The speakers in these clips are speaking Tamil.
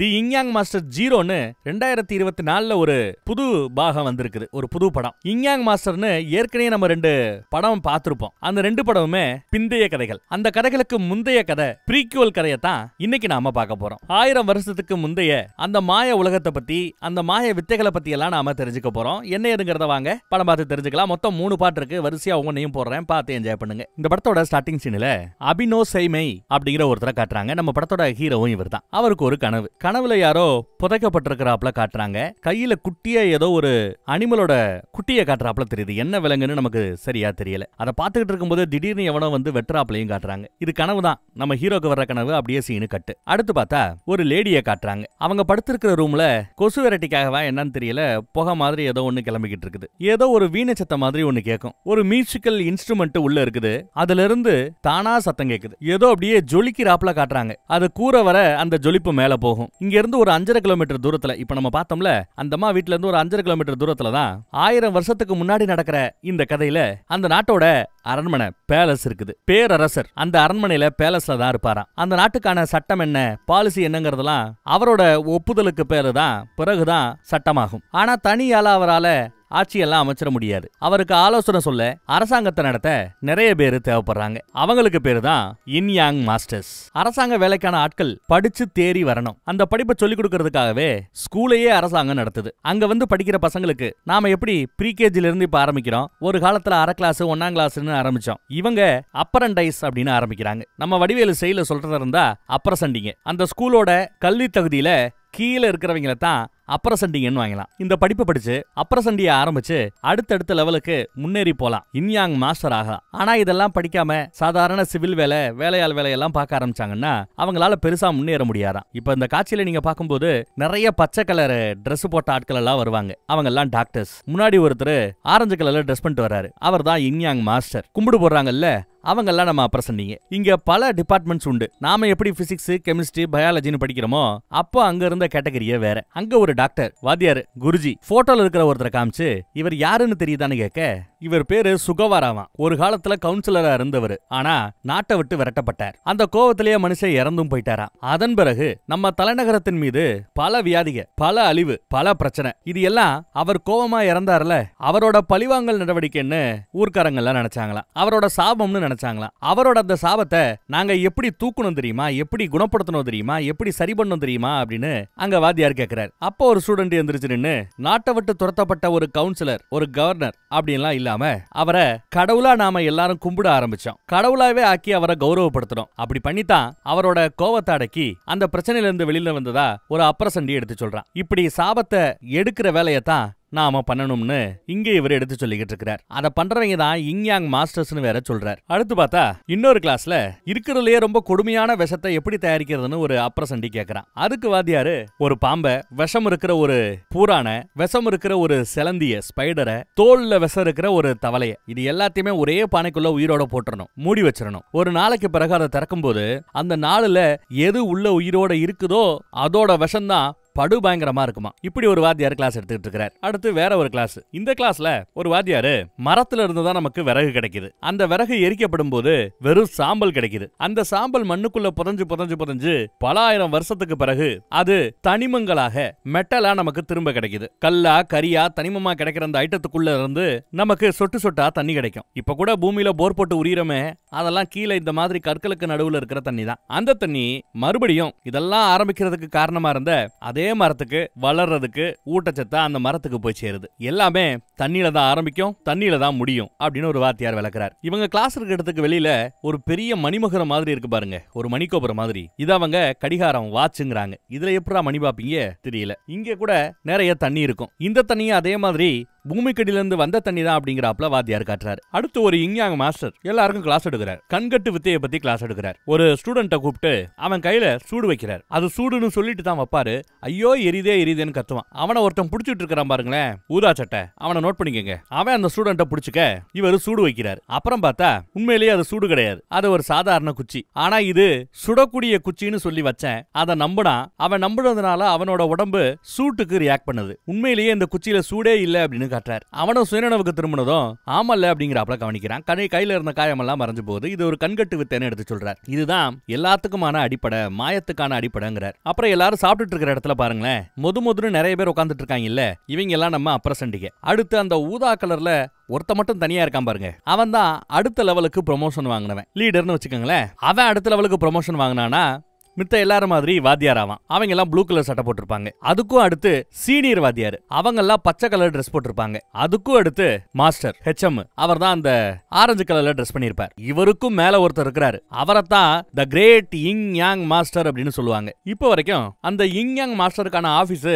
தி இங்யாங் மாஸ்டர் ஜீரோன்னு ரெண்டாயிரத்தி இருபத்தி நாலுல ஒரு புது பாகம் வந்திருக்குது ஒரு புது படம் இங்யாங் மாஸ்டர்னு ஏற்கனவே நம்ம ரெண்டு படம் பார்த்திருப்போம் அந்த ரெண்டு படமுமே பிந்தைய கதைகள் அந்த கதைகளுக்கு முந்தைய கதை பிரீக்குவல் கதையை தான் இன்னைக்கு நாம பார்க்க போறோம் ஆயிரம் வருஷத்துக்கு முந்தைய அந்த மாய உலகத்தை பத்தி அந்த மாய வித்தைகளை பத்தி எல்லாம் நாம தெரிஞ்சுக்க போறோம் என்ன எதுங்கிறத வாங்க படம் பார்த்து தெரிஞ்சுக்கலாம் மொத்தம் மூணு பாட்டு இருக்கு வரிசையா ஒவ்வொன்றையும் போடுறேன் பார்த்து என்ஜாய் பண்ணுங்க இந்த படத்தோட ஸ்டார்டிங் சீனில் அபினோ சைமை அப்படிங்கிற ஒருத்தரை காட்டுறாங்க நம்ம படத்தோட ஹீரோவும் இவர் தான் அவருக்கு ஒரு கனவு கனவுல யாரோ புதைக்கப்பட்டிருக்கிறாப்ல காட்டுறாங்க கையில குட்டியா ஏதோ ஒரு அனிமலோட குட்டியை காட்டுறாப்புல தெரியுது என்ன விலங்குன்னு நமக்கு சரியா தெரியல அதை பார்த்துக்கிட்டு இருக்கும்போது திடீர்னு எவனோ வந்து வெட்டுறாப்லையும் காட்டுறாங்க இது கனவு தான் நம்ம ஹீரோக்கு வர்ற கனவு அப்படியே சீனு கட்டு அடுத்து பார்த்தா ஒரு லேடியை காட்டுறாங்க அவங்க படுத்திருக்கிற ரூம்ல கொசு வெரைட்டிக்காகவா என்னன்னு தெரியல புகை மாதிரி ஏதோ ஒன்று கிளம்பிக்கிட்டு இருக்குது ஏதோ ஒரு வீண சத்தம் மாதிரி ஒன்று கேட்கும் ஒரு மியூசிக்கல் இன்ஸ்ட்ருமெண்ட் உள்ள இருக்குது அதுல இருந்து தானா சத்தம் கேட்குது ஏதோ அப்படியே ஜொலிக்கிறாப்புல காட்டுறாங்க அது கூற வர அந்த ஜொலிப்பு மேல போகும் இங்கிருந்து ஒரு அஞ்சரை கிலோமீட்டர் தூரத்துல இப்ப நம்ம பார்த்தோம்ல அந்த அம்மா இருந்து ஒரு அஞ்சரை கிலோமீட்டர் தூரத்துல தான் ஆயிரம் வருஷத்துக்கு முன்னாடி நடக்கிற இந்த கதையில அந்த நாட்டோட அரண்மனை பேலஸ் இருக்குது பேரரசர் அந்த அரண்மனையில பேலஸ்ல தான் இருப்பாராம் அந்த நாட்டுக்கான சட்டம் என்ன பாலிசி என்னங்கிறதெல்லாம் அவரோட ஒப்புதலுக்கு பேரு தான் பிறகுதான் சட்டமாகும் ஆனா தனியால அவரால் ஆட்சியெல்லாம் அமைச்சிட முடியாது அவருக்கு ஆலோசனை சொல்ல அரசாங்கத்தை நடத்த நிறைய பேர் தேவைப்படுறாங்க அவங்களுக்கு பேரு தான் இன் யாங் மாஸ்டர்ஸ் அரசாங்க வேலைக்கான ஆட்கள் படிச்சு தேறி வரணும் அந்த படிப்பை சொல்லிக் கொடுக்கறதுக்காகவே ஸ்கூலையே அரசாங்கம் நடத்துது அங்க வந்து படிக்கிற பசங்களுக்கு நாம எப்படி ப்ரீகேஜில இருந்து இப்ப ஆரம்பிக்கிறோம் ஒரு காலத்துல அரை கிளாஸ் ஒன்னாம் கிளாஸ்னு ஆரம்பிச்சோம் இவங்க அப்பரண்டைஸ் அப்படின்னு ஆரம்பிக்கிறாங்க நம்ம வடிவேலு செயல சொல்றதா இருந்தா அப்பரசண்டிங்க அந்த ஸ்கூலோட கல்வி தகுதியில கீழே இருக்கிறவங்களை தான் அப்ரசண்டிங்கன்னு வாங்கலாம் இந்த படிப்பை படிச்சு அப்ரசண்டியை ஆரம்பிச்சு அடுத்தடுத்த லெவலுக்கு முன்னேறி போலாம் இன்யாங் மாஸ்டர் ஆகலாம் ஆனா இதெல்லாம் படிக்காம சாதாரண சிவில் வேலை வேலையால் வேலையெல்லாம் பார்க்க ஆரம்பிச்சாங்கன்னா அவங்களால பெருசா முன்னேற முடியாதான் இப்ப இந்த காட்சியில நீங்க பார்க்கும்போது நிறைய பச்சை கலர் டிரஸ் போட்ட ஆட்கள் எல்லாம் வருவாங்க அவங்க எல்லாம் டாக்டர்ஸ் முன்னாடி ஒருத்தர் ஆரஞ்சு கலர்ல டிரஸ் பண்ணிட்டு வர்றாரு அவர் தான் இன்யாங் மாஸ்டர் கும்பிடு போடுறாங்கல்ல அவங்கெல்லாம் நம்ம அப்புறம் சொன்னீங்க இங்க பல டிபார்ட்மெண்ட்ஸ் உண்டு நாம எப்படி பிசிக்ஸ் கெமிஸ்ட்ரி பயாலஜின்னு படிக்கிறோமோ அப்போ அங்க இருந்த கேட்டகரியே வேற அங்க ஒரு டாக்டர் வாத்தியாரு குருஜி போட்டோல இருக்கிற ஒருத்தரை காமிச்சு இவர் யாருன்னு தெரியுதான்னு கேட்க இவர் பேரு சுகவாராமா ஒரு காலத்துல கவுன்சிலரா இருந்தவர் ஆனா நாட்டை விட்டு விரட்டப்பட்டார் அந்த கோவத்திலேயே மனுஷன் இறந்தும் போயிட்டாரா அதன் பிறகு நம்ம தலைநகரத்தின் மீது பல வியாதிக பல அழிவு பல பிரச்சனை இது எல்லாம் அவர் கோவமா இறந்தார்ல அவரோட பழிவாங்கல் நடவடிக்கைன்னு ஊர்க்காரங்க எல்லாம் நினைச்சாங்களாம் அவரோட சாபம்னு நினைச்சாங்க நினைச்சாங்களாம் அவரோட அந்த சாபத்தை நாங்க எப்படி தூக்கணும் தெரியுமா எப்படி குணப்படுத்தணும் தெரியுமா எப்படி சரி பண்ணணும் தெரியுமா அப்படின்னு அங்க வாத்தியார் கேக்குறாரு அப்போ ஒரு ஸ்டூடெண்ட் எந்திரிச்சு நின்று நாட்டை விட்டு துரத்தப்பட்ட ஒரு கவுன்சிலர் ஒரு கவர்னர் அப்படின்லாம் இல்லாம அவரை கடவுளா நாம எல்லாரும் கும்பிட ஆரம்பிச்சோம் கடவுளாவே ஆக்கி அவரை கௌரவப்படுத்தணும் அப்படி பண்ணித்தான் அவரோட கோவத்தை அடக்கி அந்த பிரச்சனையில இருந்து வெளியில வந்ததா ஒரு அப்பரசண்டி எடுத்து சொல்றான் இப்படி சாபத்தை எடுக்கிற வேலையை தான் நாம பண்ணணும்னு இங்கே இவர் எடுத்து சொல்லிக்கிட்டு இருக்கிறார் அதை பண்றவங்க தான் இங்யாங் மாஸ்டர்ஸ்னு வேற சொல்றார் அடுத்து பார்த்தா இன்னொரு கிளாஸ்ல இருக்கிறதுலயே ரொம்ப கொடுமையான விஷத்தை எப்படி தயாரிக்கிறதுன்னு ஒரு சண்டி கேட்கறான் அதுக்கு வாத்தியாரு ஒரு பாம்ப விஷம் இருக்கிற ஒரு பூரான விஷம் இருக்கிற ஒரு சிலந்திய ஸ்பைடரை தோல்ல விஷம் இருக்கிற ஒரு தவளைய இது எல்லாத்தையுமே ஒரே பானைக்குள்ள உயிரோட போட்டுறணும் மூடி வச்சிடணும் ஒரு நாளைக்கு பிறகு அதை திறக்கும் போது அந்த நாளுல எது உள்ள உயிரோட இருக்குதோ அதோட விஷம்தான் படு பயங்கரமா இருக்குமா இப்படி ஒரு வாத்தியார் கிளாஸ் எடுத்துக்கிட்டு இருக்கிறார் அடுத்து வேற ஒரு கிளாஸ் இந்த கிளாஸ்ல ஒரு வாத்தியாரு மரத்துல இருந்து தான் நமக்கு விறகு கிடைக்குது அந்த விறகு எரிக்கப்படும் போது வெறும் சாம்பல் கிடைக்குது அந்த சாம்பல் மண்ணுக்குள்ள புதஞ்சு புதஞ்சு புதஞ்சு பல ஆயிரம் வருஷத்துக்கு பிறகு அது தனிமங்களாக மெட்டலா நமக்கு திரும்ப கிடைக்குது கல்லா கரியா தனிமமா கிடைக்கிற அந்த ஐட்டத்துக்குள்ள இருந்து நமக்கு சொட்டு சொட்டா தண்ணி கிடைக்கும் இப்ப கூட பூமியில போர் போட்டு உரியமே அதெல்லாம் கீழே இந்த மாதிரி கற்களுக்கு நடுவுல இருக்கிற தண்ணி தான் அந்த தண்ணி மறுபடியும் இதெல்லாம் ஆரம்பிக்கிறதுக்கு காரணமா இருந்த அதே அதே மரத்துக்கு வளர்றதுக்கு ஊட்டச்சத்தா அந்த மரத்துக்கு போய் சேருது எல்லாமே தண்ணியில தான் ஆரம்பிக்கும் தண்ணியில தான் முடியும் அப்படின்னு ஒரு வாத்தியார் விளக்குறாரு இவங்க கிளாஸ் இருக்கிற இடத்துக்கு வெளியில ஒரு பெரிய மணிமகர மாதிரி இருக்கு பாருங்க ஒரு மணிக்கோபுரம் மாதிரி இது அவங்க கடிகாரம் வாட்சுங்கிறாங்க இதுல எப்படா மணி பாப்பீங்க தெரியல இங்க கூட நிறைய தண்ணி இருக்கும் இந்த தண்ணியும் அதே மாதிரி பூமிக்கடியிலிருந்து வந்த தண்ணி தான் அப்படிங்கிறாப்ல வாத்தியார் காட்டுறாரு அடுத்து ஒரு இங்யாங் மாஸ்டர் எல்லாருக்கும் கிளாஸ் எடுக்கிறார் கண்கட்டு வித்தையை பத்தி கிளாஸ் எடுக்கிறார் ஒரு ஸ்டூடெண்ட்டை கூப்பிட்டு அவன் கையில சூடு வைக்கிறார் அது சூடுன்னு சொல்லிட்டு தான் வைப்பாரு ஐயோ எரிதே எரிதேன்னு கத்துவான் அவனை ஒருத்தன் பிடிச்சிட்டு இருக்கிறான் பாருங்களேன் ஊதா சட்டை அவனை நோட் பண்ணிக்கங்க அவன் அந்த ஸ்டூடெண்ட்டை பிடிச்சிக்க இவர் சூடு வைக்கிறார் அப்புறம் பார்த்தா உண்மையிலேயே அது சூடு கிடையாது அது ஒரு சாதாரண குச்சி ஆனா இது சுடக்கூடிய குச்சின்னு சொல்லி வச்சேன் அதை நம்பினா அவன் நம்புனதுனால அவனோட உடம்பு சூட்டுக்கு ரியாக்ட் பண்ணுது உண்மையிலேயே இந்த குச்சியில சூடே இல்லை அப்படின்னு காட்டுறாரு அவனும் சுயநினைவுக்கு திரும்பினதும் ஆமல்ல அப்படிங்கிறாப்ல கவனிக்கிறான் கணை கையில இருந்த காயமெல்லாம் மறைஞ்ச போது இது ஒரு கண்கட்டு வித்தேன்னு எடுத்து சொல்றாரு இதுதான் எல்லாத்துக்குமான அடிப்படை மாயத்துக்கான அடிப்படைங்கிறார் அப்புறம் எல்லாரும் சாப்பிட்டுட்டு இருக்கிற இடத்துல பாருங்களேன் முது முதுன்னு நிறைய பேர் உட்காந்துட்டு இல்ல இவங்க எல்லாம் நம்ம அப்ரசண்டிக அடுத்து அந்த ஊதா கலர்ல ஒருத்த மட்டும் தனியா இருக்கான் பாருங்க அவன் தான் அடுத்த லெவலுக்கு ப்ரொமோஷன் வாங்கினவன் லீடர்னு வச்சுக்கோங்களேன் அவன் அடுத்த லெவலுக்கு ப்ரொமோஷன் வாங்கினானா மித்த எல்லார மாதிரி வாத்தியார் ஆவான் அவங்க எல்லாம் ப்ளூ கலர் சட்டை போட்டிருப்பாங்க அதுக்கும் அடுத்து சீனியர் வாத்தியார் அவங்க எல்லாம் பச்சை கலர் ட்ரெஸ் போட்டிருப்பாங்க அதுக்கும் அடுத்து மாஸ்டர் ஹெச்எம் அவர் தான் அந்த ஆரஞ்சு கலர்ல ட்ரெஸ் பண்ணியிருப்பார் இவருக்கும் மேல ஒருத்தர் இருக்கிறாரு அவரை தான் த கிரேட் இங் யாங் மாஸ்டர் அப்படின்னு சொல்லுவாங்க இப்போ வரைக்கும் அந்த இங் யாங் மாஸ்டருக்கான ஆபீஸ்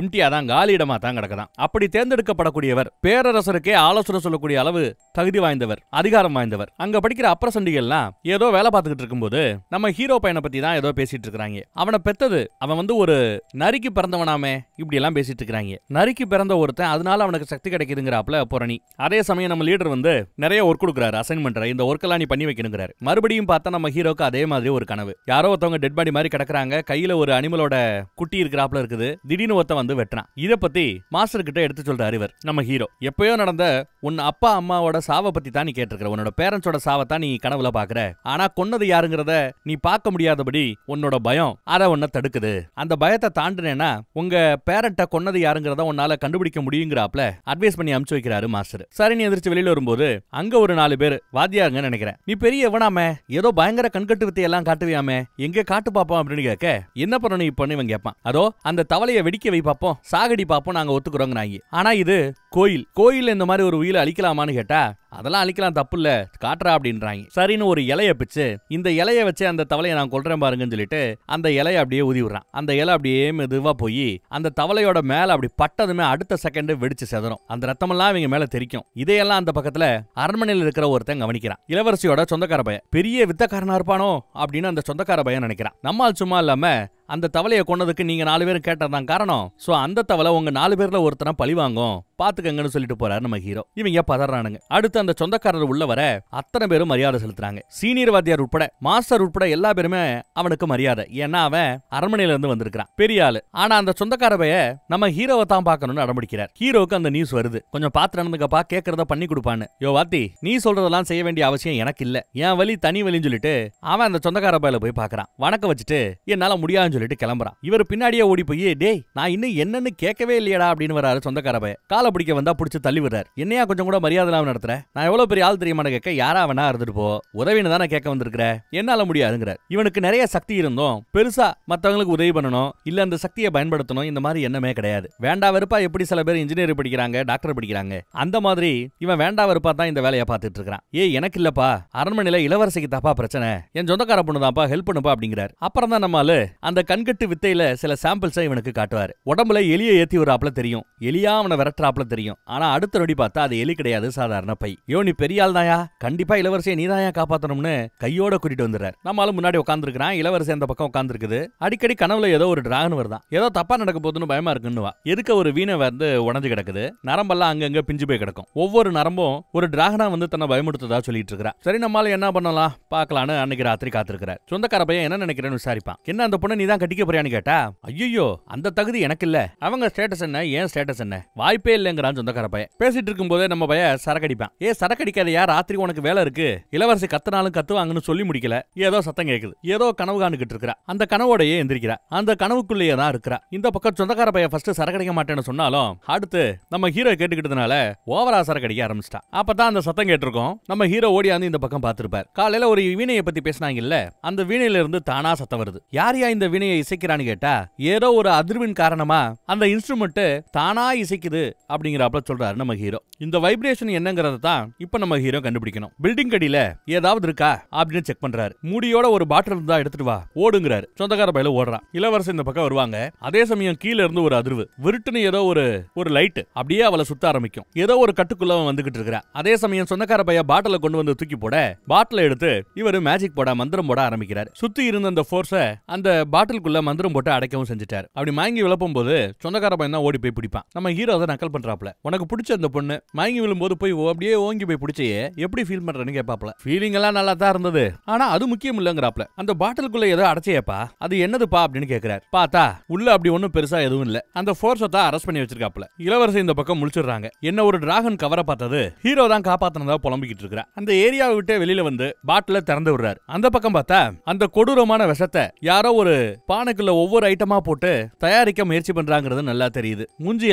எம்டியா தான் காலியிடமா தான் கிடக்குதான் அப்படி தேர்ந்தெடுக்கப்படக்கூடியவர் பேரரசருக்கே ஆலோசனை சொல்லக்கூடிய அளவு தகுதி வாய்ந்தவர் அதிகாரம் வாய்ந்தவர் அங்க படிக்கிற அப்ரசண்டிகள்லாம் ஏதோ வேலை பார்த்துக்கிட்டு இருக்கும்போது நம்ம ஹீரோ பையனை பத்தி தான் ஏதோ பேசிட்டு இருக்காங்க அவனை பெத்தது அவன் வந்து ஒரு நரிக்கு பிறந்தவனாமே இப்படி எல்லாம் பேசிட்டு இருக்கிறாங்க நரிக்கு பிறந்த ஒருத்தன் அதனால அவனுக்கு சக்தி கிடைக்குதுங்கிறாப்ல புரணி அதே சமயம் நம்ம லீடர் வந்து நிறைய ஒர்க் கொடுக்குறாரு அசைன் பண்ற இந்த ஒர்க்கெல்லாம் நீ பண்ணி வைக்கணுங்கிறாரு மறுபடியும் பார்த்தா நம்ம ஹீரோக்கு அதே மாதிரி ஒரு கனவு யாரோ ஒருத்தவங்க டெட் பாடி மாதிரி கிடக்குறாங்க கையில ஒரு அனிமலோட குட்டி இருக்கிறாப்ல இருக்குது திடீர்னு ஒருத்த மரத்தை வந்து வெட்டினான் இதை பத்தி மாஸ்டர் கிட்ட எடுத்து சொல்றாரு இவர் நம்ம ஹீரோ எப்பயோ நடந்த உன் அப்பா அம்மாவோட சாவை பத்தி தான் நீ கேட்டிருக்கிற உன்னோட பேரண்ட்ஸோட சாவை தான் நீ கனவுல பாக்குற ஆனா கொன்னது யாருங்கிறத நீ பார்க்க முடியாதபடி உன்னோட பயம் அதை உன்னை தடுக்குது அந்த பயத்தை தாண்டினேனா உங்க பேரண்ட்டை கொன்னது யாருங்கிறத உன்னால கண்டுபிடிக்க முடியுங்கிறாப்ல அட்வைஸ் பண்ணி அனுப்பிச்சு வைக்கிறாரு மாஸ்டர் சரி நீ எதிர்த்து வெளியில வரும்போது அங்க ஒரு நாலு பேர் வாத்தியாருங்க நினைக்கிறேன் நீ பெரிய எவனாம ஏதோ பயங்கர கண்கட்டு வித்தை எல்லாம் காட்டுவியாமே எங்க காட்டு பாப்பான் அப்படின்னு கேட்க என்ன பண்ணணும் இப்பன்னு இவன் கேட்பான் அதோ அந்த தவளையை வெடிக்க வை பார்ப்போம் சாகடி பார்ப்போம் நாங்கள் ஒத்துக்கிறோங்கிறாங்க ஆனால் இது கோயில் கோயில் இந்த மாதிரி ஒரு உயிரை அழிக்கலாமான்னு கேட்டா அதெல்லாம் அழிக்கலாம் தப்பு இல்ல காட்டுறா அப்படின்றாங்க சரின்னு ஒரு இலைய பிச்சு இந்த இலைய வச்சு அந்த தவளையை நான் கொள்றேன் பாருங்கன்னு சொல்லிட்டு அந்த இலைய அப்படியே ஊதி விடுறான் அந்த இலை அப்படியே மெதுவா போய் அந்த தவளையோட மேல அப்படி பட்டதுமே அடுத்த செகண்ட் வெடிச்சு செதறும் அந்த ரத்தமெல்லாம் இவங்க மேல தெரிக்கும் இதையெல்லாம் அந்த பக்கத்துல அரண்மனையில் இருக்கிற ஒருத்தன் கவனிக்கிறான் இளவரசியோட சொந்தக்கார பையன் பெரிய வித்தக்காரனா இருப்பானோ அப்படின்னு அந்த சொந்தக்கார பையன் நினைக்கிறான் நம்மால் சும்மா இல்லாம அந்த தவளையை கொண்டதுக்கு நீங்க நாலு பேரும் கேட்டதான் காரணம் சோ அந்த தவளை உங்க நாலு பேர்ல ஒருத்தனை பழி வாங்கும் பாத்துக்கங்கன்னு சொல்லிட்டு போறாரு நம்ம ஹீரோ இவங்க பதறானுங்க அடுத்து அந்த சொந்தக்காரர் உள்ள வர அத்தனை பேரும் மரியாதை செலுத்துறாங்க சீனியர் வாத்தியார் உட்பட மாஸ்டர் உட்பட எல்லா பேருமே அவனுக்கு மரியாதை ஏன்னா அவன் அரண்மனையில இருந்து வந்திருக்கிறான் பெரிய ஆளு ஆனா அந்த சொந்தக்காரவைய நம்ம ஹீரோவை தான் பார்க்கணும்னு அடம்பிடிக்கிறார் ஹீரோவுக்கு அந்த நியூஸ் வருது கொஞ்சம் பாத்து நடந்துக்கப்பா கேட்கறத பண்ணி கொடுப்பான்னு யோ வாத்தி நீ சொல்றதெல்லாம் செய்ய வேண்டிய அவசியம் எனக்கு இல்ல என் வழி தனி வழின்னு சொல்லிட்டு அவன் அந்த சொந்தக்கார பயில போய் பாக்குறான் வணக்க வச்சுட்டு என்னால முடியாதுன்னு சொல்லிட்டு கிளம்புறான் இவர் பின்னாடியே ஓடி போய் டேய் நான் இன்னும் என்னன்னு கேட்கவே இல்லையடா அப்படின்னு வராரு சொந்தக்கார பய கால காலை பிடிக்க வந்தா பிடிச்சி தள்ளி விடுறாரு என்னையா கொஞ்சம் கூட மரியாதை இல்லாம நடத்துற நான் எவ்வளவு பெரிய ஆள் தெரியுமான கேட்க யாரா வேணா இருந்துட்டு போ உதவின்னு தானே கேட்க வந்திருக்கிற என்னால முடியாதுங்கிறார் இவனுக்கு நிறைய சக்தி இருந்தோம் பெருசா மத்தவங்களுக்கு உதவி பண்ணணும் இல்ல அந்த சக்தியை பயன்படுத்தணும் இந்த மாதிரி எண்ணமே கிடையாது வேண்டா வெறுப்பா எப்படி சில பேர் இன்ஜினியர் படிக்கிறாங்க டாக்டர் படிக்கிறாங்க அந்த மாதிரி இவன் வேண்டா வெறுப்பா தான் இந்த வேலையை பார்த்துட்டு இருக்கிறான் ஏ எனக்கு இல்லப்பா அரண்மனையில இளவரசிக்கு தப்பா பிரச்சனை என் சொந்தக்கார பொண்ணு தான்ப்பா ஹெல்ப் பண்ணுப்பா அப்படிங்கிறார் அப்புறம் தான் நம்மால அந்த கண்கட்டு வித்தையில சில சாம்பிள்ஸ் இவனுக்கு காட்டுவார் உடம்புல எலியை ஏத்தி விடுறாப்புல தெரியும் எலியா அவனை விரட்டுறாப்புல மாப்பிள்ள தெரியும் ஆனா அடுத்த நொடி பார்த்தா அது எலி கிடையாது சாதாரண பை யோ நீ பெரிய ஆள் தாயா கண்டிப்பா இளவரசியை தாயா காப்பாத்தணும்னு கையோட கூட்டிட்டு வந்துடுறாரு நம்மளால முன்னாடி உட்காந்துருக்கான் இளவரசி அந்த பக்கம் உட்காந்துருக்குது அடிக்கடி கனவுல ஏதோ ஒரு டிராகன் வருதான் ஏதோ தப்பா நடக்க போதுன்னு பயமா இருக்குன்னுவா எதுக்க ஒரு வீணை வந்து உடஞ்சு கிடக்குது நரம்பெல்லாம் அங்கங்க பிஞ்சு போய் கிடக்கும் ஒவ்வொரு நரம்பும் ஒரு டிராகனா வந்து தன்னை பயமுடுத்ததா சொல்லிட்டு இருக்கா சரி நம்மளால என்ன பண்ணலாம் பாக்கலாம்னு அன்னைக்கு ராத்திரி காத்திருக்கிறார் சொந்தக்கார பையன் என்ன நினைக்கிறேன்னு விசாரிப்பான் என்ன அந்த பொண்ணு நீ தான் கட்டிக்க போறியான்னு கேட்டா ஐயோ அந்த தகுதி எனக்கு இல்ல அவங்க ஸ்டேட்டஸ் என்ன ஏன் ஸ்டேட்டஸ் என்ன வாய்ப்பே இல்ல இல்லங்கிறான் சொந்தக்கார பையன் பேசிட்டு இருக்கும் போதே நம்ம பைய சரக்கடிப்பான் ஏ சரக்கடிக்காத சரக்கடிக்காதையா ராத்திரி உனக்கு வேலை இருக்கு இளவரசி கத்தனாலும் கத்துவாங்கன்னு சொல்லி முடிக்கல ஏதோ சத்தம் கேட்குது ஏதோ கனவு காணுகிட்டு இருக்கிறா அந்த கனவோடையே எந்திரிக்கிற அந்த கனவுக்குள்ளேயே தான் இருக்கிற இந்த பக்கம் சொந்தக்கார பையன் ஃபர்ஸ்ட் சரக்கடிக்க மாட்டேன்னு சொன்னாலும் அடுத்து நம்ம ஹீரோ கேட்டுக்கிட்டதுனால ஓவரா சரக்கடிக்க ஆரம்பிச்சிட்டா அப்பதான் அந்த சத்தம் கேட்டிருக்கோம் நம்ம ஹீரோ ஓடியாந்து இந்த பக்கம் பார்த்திருப்பார் காலையில ஒரு வீணையை பத்தி இல்ல அந்த வீணையில இருந்து தானா சத்தம் வருது யார் யா இந்த வீணையை இசைக்கிறான்னு கேட்டா ஏதோ ஒரு அதிர்வின் காரணமா அந்த இன்ஸ்ட்ருமெண்ட் தானா இசைக்குது அப்படிங்கிறப்பல சொல்றாரு நம்ம ஹீரோ இந்த வைப்ரேஷன் என்னங்கிறத தான் இப்போ நம்ம ஹீரோ கண்டுபிடிக்கணும் பில்டிங் அடியில ஏதாவது இருக்கா அப்படின்னு செக் பண்றாரு மூடியோட ஒரு பாட்டில் இருந்தா எடுத்துட்டு வா ஓடுங்கிறாரு சொந்தக்கார பயில ஓடுறான் இளவரசர் இந்த பக்கம் வருவாங்க அதே சமயம் கீழே இருந்து ஒரு அதிர்வு விருட்டுன்னு ஏதோ ஒரு ஒரு லைட் அப்படியே அவளை சுத்த ஆரம்பிக்கும் ஏதோ ஒரு கட்டுக்குள்ள வந்துகிட்டு இருக்கிறா அதே சமயம் சொந்தக்கார பைய பாட்டில கொண்டு வந்து தூக்கி போட பாட்டில எடுத்து இவர் மேஜிக் போட மந்திரம் போட ஆரம்பிக்கிறார் சுத்தி இருந்த அந்த ஃபோர்ஸை அந்த பாட்டிலுக்குள்ள மந்திரம் போட்டு அடைக்கவும் செஞ்சுட்டார் அப்படி மயங்கி விளப்பும் போது சொந்தக்கார பையன் தான் ஓடி போய் பிடிப்பான் நம்ம ஹீரோ அதை நக்கல் பண்ற பண்றாப்ல உனக்கு பிடிச்ச அந்த பொண்ணு மயங்கி விழும்போது போய் அப்படியே ஓங்கி போய் பிடிச்சையே எப்படி ஃபீல் பண்றேன்னு கேப்பாப்ல ஃபீலிங் எல்லாம் நல்லா தான் இருந்தது ஆனா அது முக்கியம் இல்லங்கிறாப்ல அந்த பாட்டிலுக்குள்ள ஏதோ அடைச்சேப்பா அது என்னதுப்பா அப்படின்னு கேக்குறாரு பாத்தா உள்ள அப்படி ஒன்னும் பெருசா எதுவும் இல்ல அந்த ஃபோர்ஸை தான் அரெஸ்ட் பண்ணி வச்சிருக்காப்ல இளவரசி இந்த பக்கம் முழிச்சிடுறாங்க என்ன ஒரு டிராகன் கவரை பார்த்தது ஹீரோ தான் காப்பாத்தினதா புலம்பிக்கிட்டு இருக்கிறா அந்த ஏரியாவை விட்டே வெளியில வந்து பாட்டில திறந்து விடுறாரு அந்த பக்கம் பார்த்தா அந்த கொடூரமான விஷத்தை யாரோ ஒரு பானைக்குள்ள ஒவ்வொரு ஐட்டமா போட்டு தயாரிக்க முயற்சி பண்றாங்கிறது நல்லா தெரியுது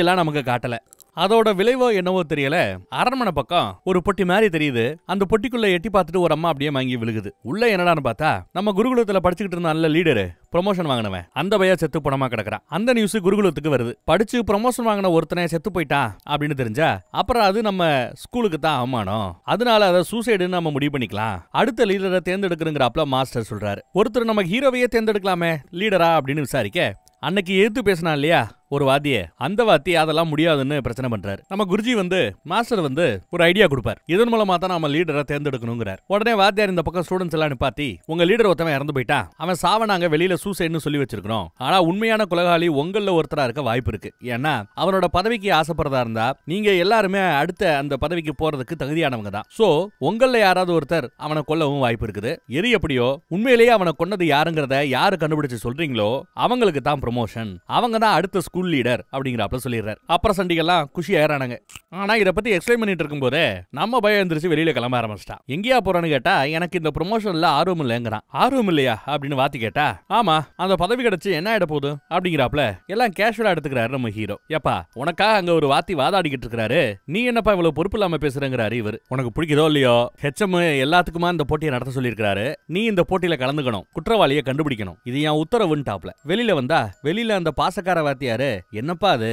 எல்லாம் நமக்கு காட்டல அதோட விளைவோ என்னவோ தெரியல அரண்மனை பக்கம் ஒரு பொட்டி மாதிரி தெரியுது அந்த பொட்டிக்குள்ள எட்டி பார்த்துட்டு ஒரு அம்மா அப்படியே வாங்கி விழுகுது உள்ள என்னடான்னு பார்த்தா நம்ம குருகுலத்துல படிச்சுக்கிட்டு இருந்த நல்ல லீடரு ப்ரொமோஷன் வாங்கினவன் அந்த பையன் செத்து பணமா கிடக்குறான் அந்த நியூஸ் குருகுலத்துக்கு வருது படிச்சு ப்ரொமோஷன் வாங்கின ஒருத்தனை செத்து போயிட்டான் அப்படின்னு தெரிஞ்சா அப்புறம் அது நம்ம ஸ்கூலுக்கு தான் அவமானம் அதனால அதை சூசைடுன்னு நம்ம முடிவு பண்ணிக்கலாம் அடுத்த லீடரை தேர்ந்தெடுக்கிறங்கிறப்பல மாஸ்டர் சொல்றாரு ஒருத்தர் நம்ம ஹீரோவையே தேர்ந்தெடுக்கலாமே லீடரா அப்படின்னு விசாரிக்க அன்னைக்கு எதிர்த்து பேசினா இல்லையா ஒரு வாத்திய அந்த வாத்தி அதெல்லாம் முடியாதுன்னு பிரச்சனை பண்றாரு நம்ம குருஜி வந்து மாஸ்டர் வந்து ஒரு ஐடியா கொடுப்பார் இதன் மூலமா தான் நம்ம லீடரை தேர்ந்தெடுக்கணுங்கிறார் உடனே வாத்தியார் இந்த பக்கம் ஸ்டூடெண்ட்ஸ் எல்லாம் பாத்தி உங்க லீடர் ஒருத்தவன் இறந்து போயிட்டான் அவன் சாவனாங்க வெளியில சூசைட்னு சொல்லி வச்சிருக்கோம் ஆனா உண்மையான குலகாலி உங்கள ஒருத்தரா இருக்க வாய்ப்பு இருக்கு ஏன்னா அவனோட பதவிக்கு ஆசைப்படுறதா இருந்தா நீங்க எல்லாருமே அடுத்த அந்த பதவிக்கு போறதுக்கு தகுதியானவங்க தான் சோ உங்கள யாராவது ஒருத்தர் அவனை கொல்லவும் வாய்ப்பு இருக்குது எரி எப்படியோ உண்மையிலேயே அவனை கொன்னது யாருங்கிறத யாரு கண்டுபிடிச்சு சொல்றீங்களோ அவங்களுக்கு தான் ப்ரொமோஷன் அவங்க தான் அடுத்த ஸ்கூல் ஸ்கூல் லீடர் அப்படிங்கிறாப்ல சொல்லிடுறாரு அப்புறம் சண்டிகள்லாம் குஷி ஆயிரானாங்க ஆனா இதை பத்தி எக்ஸ்பிளைன் பண்ணிட்டு போதே நம்ம பயம் எழுந்திரிச்சு வெளியில கிளம்ப ஆரம்பிச்சிட்டான் எங்கேயா போறான்னு கேட்டா எனக்கு இந்த ப்ரொமோஷன்ல ஆர்வம் இல்லைங்கிறான் ஆர்வம் இல்லையா அப்படின்னு வாத்தி கேட்டா ஆமா அந்த பதவி கிடைச்சு என்ன ஆயிட போகுது அப்படிங்கிறாப்ல எல்லாம் கேஷுவலா எடுத்துக்கிறாரு நம்ம ஹீரோ எப்பா உனக்காக அங்க ஒரு வாத்தி வாதாடிக்கிட்டு இருக்காரு நீ என்னப்பா இவ்வளவு பொறுப்பு இல்லாம பேசுறேங்கிறாரு இவர் உனக்கு பிடிக்குதோ இல்லையோ ஹெச்எம் எல்லாத்துக்குமா இந்த போட்டியை நடத்த சொல்லியிருக்காரு நீ இந்த போட்டியில கலந்துக்கணும் குற்றவாளியை கண்டுபிடிக்கணும் இது என் உத்தரவுன்னு வெளியில வந்தா வெளியில அந்த பாசக்கார வாத்தியாரு என்னப்பா அது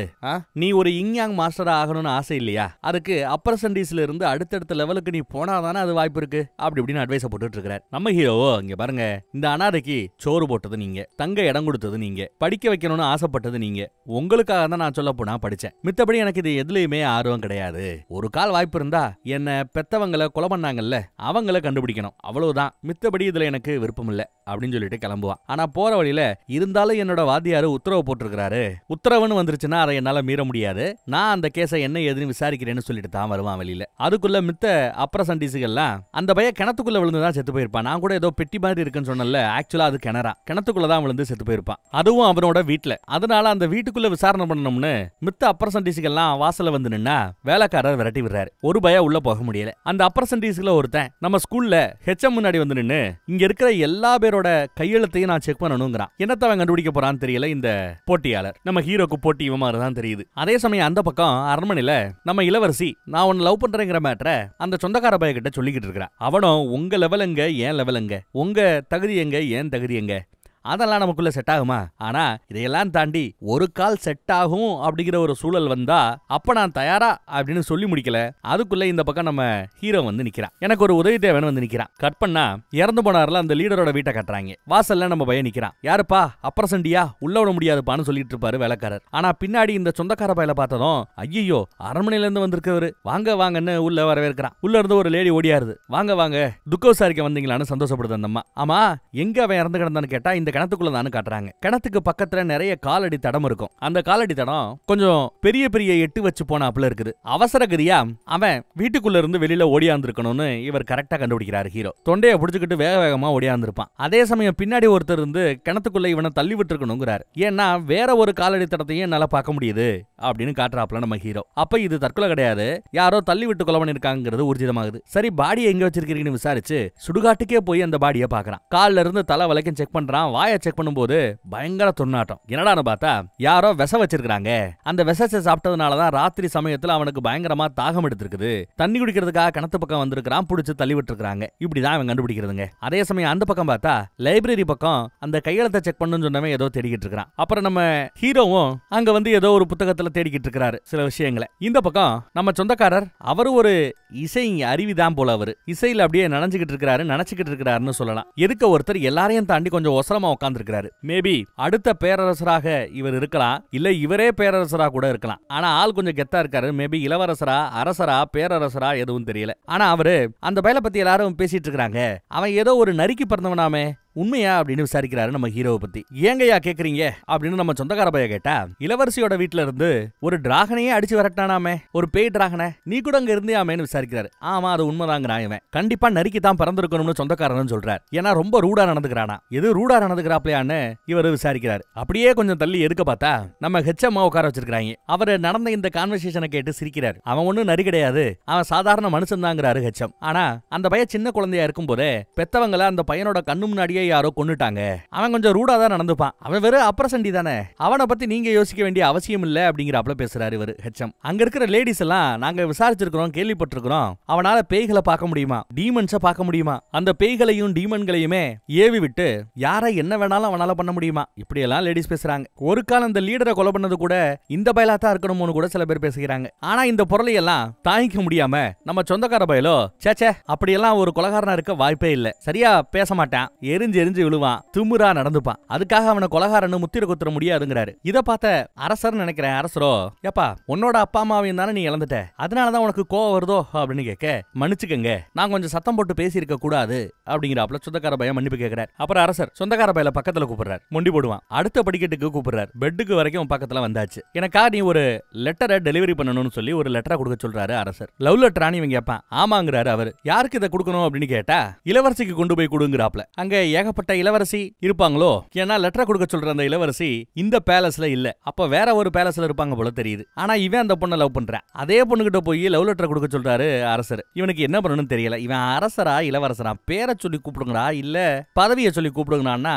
நீ ஒரு இங்யாங் மாஸ்டரா ஆகணும்னு ஆசை இல்லையா அதுக்கு அப்பர் சண்டீஸ்ல இருந்து அடுத்தடுத்த லெவலுக்கு நீ போனாதானே அது வாய்ப்பு இருக்கு அப்படி இப்படின்னு அட்வைஸ் போட்டுட்டு இருக்கிறார் நம்ம ஹீரோவோ இங்க பாருங்க இந்த அனாதைக்கு சோறு போட்டது நீங்க தங்க இடம் கொடுத்தது நீங்க படிக்க வைக்கணும்னு ஆசைப்பட்டது நீங்க உங்களுக்காக தான் நான் சொல்ல போனா படிச்சேன் மித்தபடி எனக்கு இது எதுலயுமே ஆர்வம் கிடையாது ஒரு கால் வாய்ப்பு இருந்தா என்ன பெத்தவங்களை கொலை பண்ணாங்கல்ல அவங்கள கண்டுபிடிக்கணும் அவ்வளவுதான் மித்தபடி இதுல எனக்கு விருப்பம் இல்ல அப்படின்னு சொல்லிட்டு கிளம்புவான் ஆனா போற வழியில இருந்தாலும் என்னோட வாத்தியாரு உத்தரவு போட்டிருக்கிறாரு உத்தரவு உத்தரவுன்னு வந்துருச்சுன்னா அதை என்னால் மீற முடியாது நான் அந்த கேஸை என்ன ஏதுன்னு விசாரிக்கிறேன்னு சொல்லிட்டு தான் வருவான் வெளியில அதுக்குள்ள மித்த அப்புற சண்டீஸுகள்லாம் அந்த பையன் கிணத்துக்குள்ள விழுந்து தான் செத்து போயிருப்பான் நான் கூட ஏதோ பெட்டி மாதிரி இருக்குன்னு சொன்னல ஆக்சுவலா அது கிணறா கிணத்துக்குள்ள தான் விழுந்து செத்து போயிருப்பான் அதுவும் அவனோட வீட்டில் அதனால அந்த வீட்டுக்குள்ள விசாரணை பண்ணணும்னு மித்த அப்புற சண்டீஸுகள்லாம் வாசல வந்து நின்னா வேலைக்காரர் விரட்டி விடுறாரு ஒரு பய உள்ள போக முடியல அந்த அப்புற ஒருத்தன் நம்ம ஸ்கூல்ல ஹெச்எம் முன்னாடி வந்து நின்னு இங்க இருக்கிற எல்லா பேரோட கையெழுத்தையும் நான் செக் பண்ணணுங்கிறான் என்னத்தவன் கண்டுபிடிக்க போறான்னு தெரியல இந்த போட்டியாளர் நம்ம ஹீரோ ஹீரோக்கு போட்டி இவன் மாதிரி தான் தெரியுது அதே சமயம் அந்த பக்கம் அரண்மனையில நம்ம இளவரசி நான் உன் லவ் பண்றேங்கிற மேட்ர அந்த சொந்தக்கார பையகிட்ட கிட்ட சொல்லிக்கிட்டு இருக்கிறான் அவனும் உங்க லெவலுங்க ஏன் லெவலுங்க உங்க தகுதி எங்க ஏன் தகுதி எங்க அதெல்லாம் நமக்குள்ள செட் ஆகுமா ஆனா இதையெல்லாம் தாண்டி ஒரு கால் செட் ஆகும் அப்படிங்கிற ஒரு சூழல் வந்தா அப்ப நான் தயாரா அப்படின்னு சொல்லி முடிக்கல அதுக்குள்ள இந்த பக்கம் நம்ம ஹீரோ வந்து நிக்கிறான் எனக்கு ஒரு உதவி தேவைன்னு வந்து நிக்கிறான் கட் பண்ணா இறந்து போனார்ல அந்த லீடரோட வீட்டை கட்டுறாங்க வாசல்ல நம்ம பயம் நிக்கிறான் யாருப்பா அப்புறம் சண்டியா உள்ள விட முடியாதுப்பான்னு சொல்லிட்டு இருப்பாரு வேலைக்காரர் ஆனா பின்னாடி இந்த சொந்தக்கார பயில பார்த்ததும் ஐயோ அரண்மனையில இருந்து வந்திருக்கவர் வாங்க வாங்கன்னு உள்ள வரவேற்கிறான் உள்ள இருந்து ஒரு லேடி ஓடியாருது வாங்க வாங்க துக்க விசாரிக்க வந்தீங்களான்னு சந்தோஷப்படுது அந்த அம்மா ஆமா எங்க அவன் இறந்து கிடந்தான்னு கேட்டா இந்த கிணத்துக்குள்ள தான் காட்டுறாங்க கிணத்துக்கு பக்கத்துல நிறைய காலடி தடம் இருக்கும் அந்த காலடி தடம் கொஞ்சம் பெரிய பெரிய எட்டு வச்சு போனாப்புல இருக்குது அவசரகதியா அவன் வீட்டுக்குள்ள இருந்து வெளியில ஓடியாந்துருக்கணும்னு இவர் கரெக்டா கண்டுபிடிக்கிறாரு ஹீரோ தொண்டைய புடிச்சுக்கிட்டு வேக வேகமா ஓடியாந்துருப்பான் அதே சமயம் பின்னாடி ஒருத்தர் இருந்து கிணத்துக்குள்ள இவனை தள்ளி விட்டுருக்கணுங்கிறாரு ஏன்னா வேற ஒரு காலடி தடத்தையும் என்னால பார்க்க முடியுது அப்படின்னு காட்டுறாப்புல நம்ம ஹீரோ அப்ப இது தற்கொலை கிடையாது யாரோ தள்ளி விட்டு கொலை பண்ணிருக்காங்கிறது உறுதிதமாகுது சரி பாடியை எங்க வச்சிருக்கீங்கன்னு விசாரிச்சு சுடுகாட்டுக்கே போய் அந்த பாடியை பாக்குறான் கால்ல இருந்து தலை வலைக்கும் செக் பண்றான் வாயை செக் பண்ணும்போது பயங்கர துர்நாட்டம் என்னடான்னு பார்த்தா யாரோ விச வச்சிருக்காங்க அந்த விசச்ச சாப்பிட்டதுனாலதான் ராத்திரி சமயத்துல அவனுக்கு பயங்கரமா தாகம் எடுத்திருக்குது தண்ணி குடிக்கிறதுக்காக கிணத்து பக்கம் வந்திருக்கிறான் புடிச்சு தள்ளி விட்டுருக்காங்க இப்படிதான் அவன் கண்டுபிடிக்கிறதுங்க அதே சமயம் அந்த பக்கம் பார்த்தா லைப்ரரி பக்கம் அந்த கையெழுத்தை செக் பண்ணு சொன்னவன் ஏதோ தேடிக்கிட்டு இருக்கிறான் அப்புறம் நம்ம ஹீரோவும் அங்க வந்து ஏதோ ஒரு புத்தகத்துல தேடிக்கிட்டு இருக்கிறாரு சில விஷயங்களை இந்த பக்கம் நம்ம சொந்தக்காரர் அவரு ஒரு இசை அறிவிதான் போல அவரு இசையில அப்படியே நினைஞ்சுக்கிட்டு இருக்கிறாரு நினைச்சுக்கிட்டு இருக்கிறாருன்னு சொல்லலாம் எதுக்கு ஒருத்தர் எல்லாரையும் தாண்டி கொஞ்சம் ஒசரமா உட்கார்ந்து உட்கார்ந்துருக்கிறாரு மேபி அடுத்த பேரரசராக இவர் இருக்கலாம் இல்ல இவரே பேரரசரா கூட இருக்கலாம் ஆனா ஆள் கொஞ்சம் கெத்தா இருக்காரு மேபி இளவரசரா அரசரா பேரரசரா எதுவும் தெரியல ஆனா அவரு அந்த பயல பத்தி எல்லாரும் பேசிட்டு இருக்காங்க அவன் ஏதோ ஒரு நரிக்கு பிறந்தவனாமே உண்மையா அப்படின்னு விசாரிக்கிறாரு நம்ம ஹீரோவை பத்தி ஏங்கய்யா கேக்குறீங்க அப்படின்னு நம்ம சொந்தக்கார பையன் கேட்டா இளவரசியோட வீட்டுல இருந்து ஒரு டிராகனையே அடிச்சு வரட்டானாமே ஒரு பேய் டிராகனை நீ கூட அங்க இருந்தியாமேன்னு விசாரிக்கிறாரு ஆமா அது உண்மைதாங்க இவன் கண்டிப்பா நறுக்கி தான் பிறந்திருக்கணும்னு சொந்தக்காரன் சொல்றாரு ஏன்னா ரொம்ப ரூடா நடந்துக்கிறானா எது ரூடா நடந்துக்கிறாப்லையான்னு இவர் விசாரிக்கிறாரு அப்படியே கொஞ்சம் தள்ளி எதுக்க பார்த்தா நம்ம ஹெச்எம்மா உட்கார வச்சிருக்காங்க அவர் நடந்த இந்த கான்வர்சேஷனை கேட்டு சிரிக்கிறாரு அவன் ஒன்னும் நரி கிடையாது அவன் சாதாரண மனுஷன் தாங்கிறாரு ஹெச்எம் ஆனா அந்த பையன் சின்ன குழந்தையா இருக்கும் போதே பெத்தவங்களை அந்த பையனோட கண்ணு முன்னாடியே பையன் யாரோ கொண்டுட்டாங்க அவன் கொஞ்சம் ரூடா தான் நடந்துப்பான் அவன் வெறும் அப்ரசண்டி தானே அவனை பத்தி நீங்க யோசிக்க வேண்டிய அவசியம் இல்ல அப்படிங்கிறாப்ல பேசுறாரு இவர் ஹெச்எம் அங்க இருக்கிற லேடிஸ் எல்லாம் நாங்க விசாரிச்சிருக்கிறோம் கேள்விப்பட்டிருக்கிறோம் அவனால பேய்களை பார்க்க முடியுமா பார்க்க முடியுமா அந்த பேய்களையும் டீமன்களையுமே ஏவி விட்டு யாரை என்ன வேணாலும் அவனால பண்ண முடியுமா எல்லாம் லேடிஸ் பேசுறாங்க ஒரு காலம் இந்த லீடரை கொலை பண்ணது கூட இந்த பயலா தான் இருக்கணும்னு கூட சில பேர் பேசுகிறாங்க ஆனா இந்த பொருளையெல்லாம் தாங்கிக்க முடியாம நம்ம சொந்தக்கார பயலோ சேச்சே அப்படியெல்லாம் ஒரு கொலகாரனா இருக்க வாய்ப்பே இல்ல சரியா பேச மாட்டான் எரிஞ்சு விழுந்து எரிஞ்சு விழுவான் திமுறா நடந்துப்பான் அதுக்காக அவனை கொலகாரன்னு முத்திர குத்துற முடியாதுங்கிறாரு இதை பார்த்த அரசர் நினைக்கிறேன் அரசரோ ஏப்பா உன்னோட அப்பா அம்மாவையும் தானே நீ இழந்துட்ட அதனாலதான் உனக்கு கோவம் வருதோ அப்படின்னு கேட்க மன்னிச்சுக்கங்க நான் கொஞ்சம் சத்தம் போட்டு பேசியிருக்க கூடாது அப்படிங்கிறாப்ல சொந்தக்கார பையன் மன்னிப்பு கேட்கிறார் அப்புறம் அரசர் சொந்தக்கார பையில பக்கத்துல கூப்பிடுறாரு மொண்டி போடுவான் அடுத்த படிக்கட்டுக்கு கூப்பிடுறாரு பெட்டுக்கு வரைக்கும் பக்கத்துல வந்தாச்சு எனக்கா நீ ஒரு லெட்டரை டெலிவரி பண்ணணும்னு சொல்லி ஒரு லெட்டரை கொடுக்க சொல்றாரு அரசர் லவ் லெட்டரானு இவன் கேட்பான் ஆமாங்கிறாரு அவர் யாருக்கு இதை கொடுக்கணும் அப்படின்னு கேட்டா இளவரசிக்கு கொண்டு போய் கொடுங்கிறாப்ல அங்க ஏகப்பட்ட இளவரசி இருப்பாங்களோ ஏன்னா லெட்டரை கொடுக்க சொல்ற அந்த இளவரசி இந்த பேலஸ்ல இல்ல அப்ப வேற ஒரு பேலஸ்ல இருப்பாங்க போல தெரியுது ஆனா இவன் அந்த பொண்ணை லவ் பண்றான் அதே பொண்ணுகிட்ட போய் லவ் லெட்டர் கொடுக்க சொல்றாரு அரசர் இவனுக்கு என்ன பண்ணணும்னு தெரியல இவன் அரசரா இளவரசரா பேரை சொல்லி கூப்பிடுங்கடா இல்ல பதவியை சொல்லி கூப்பிடுங்கடான்னா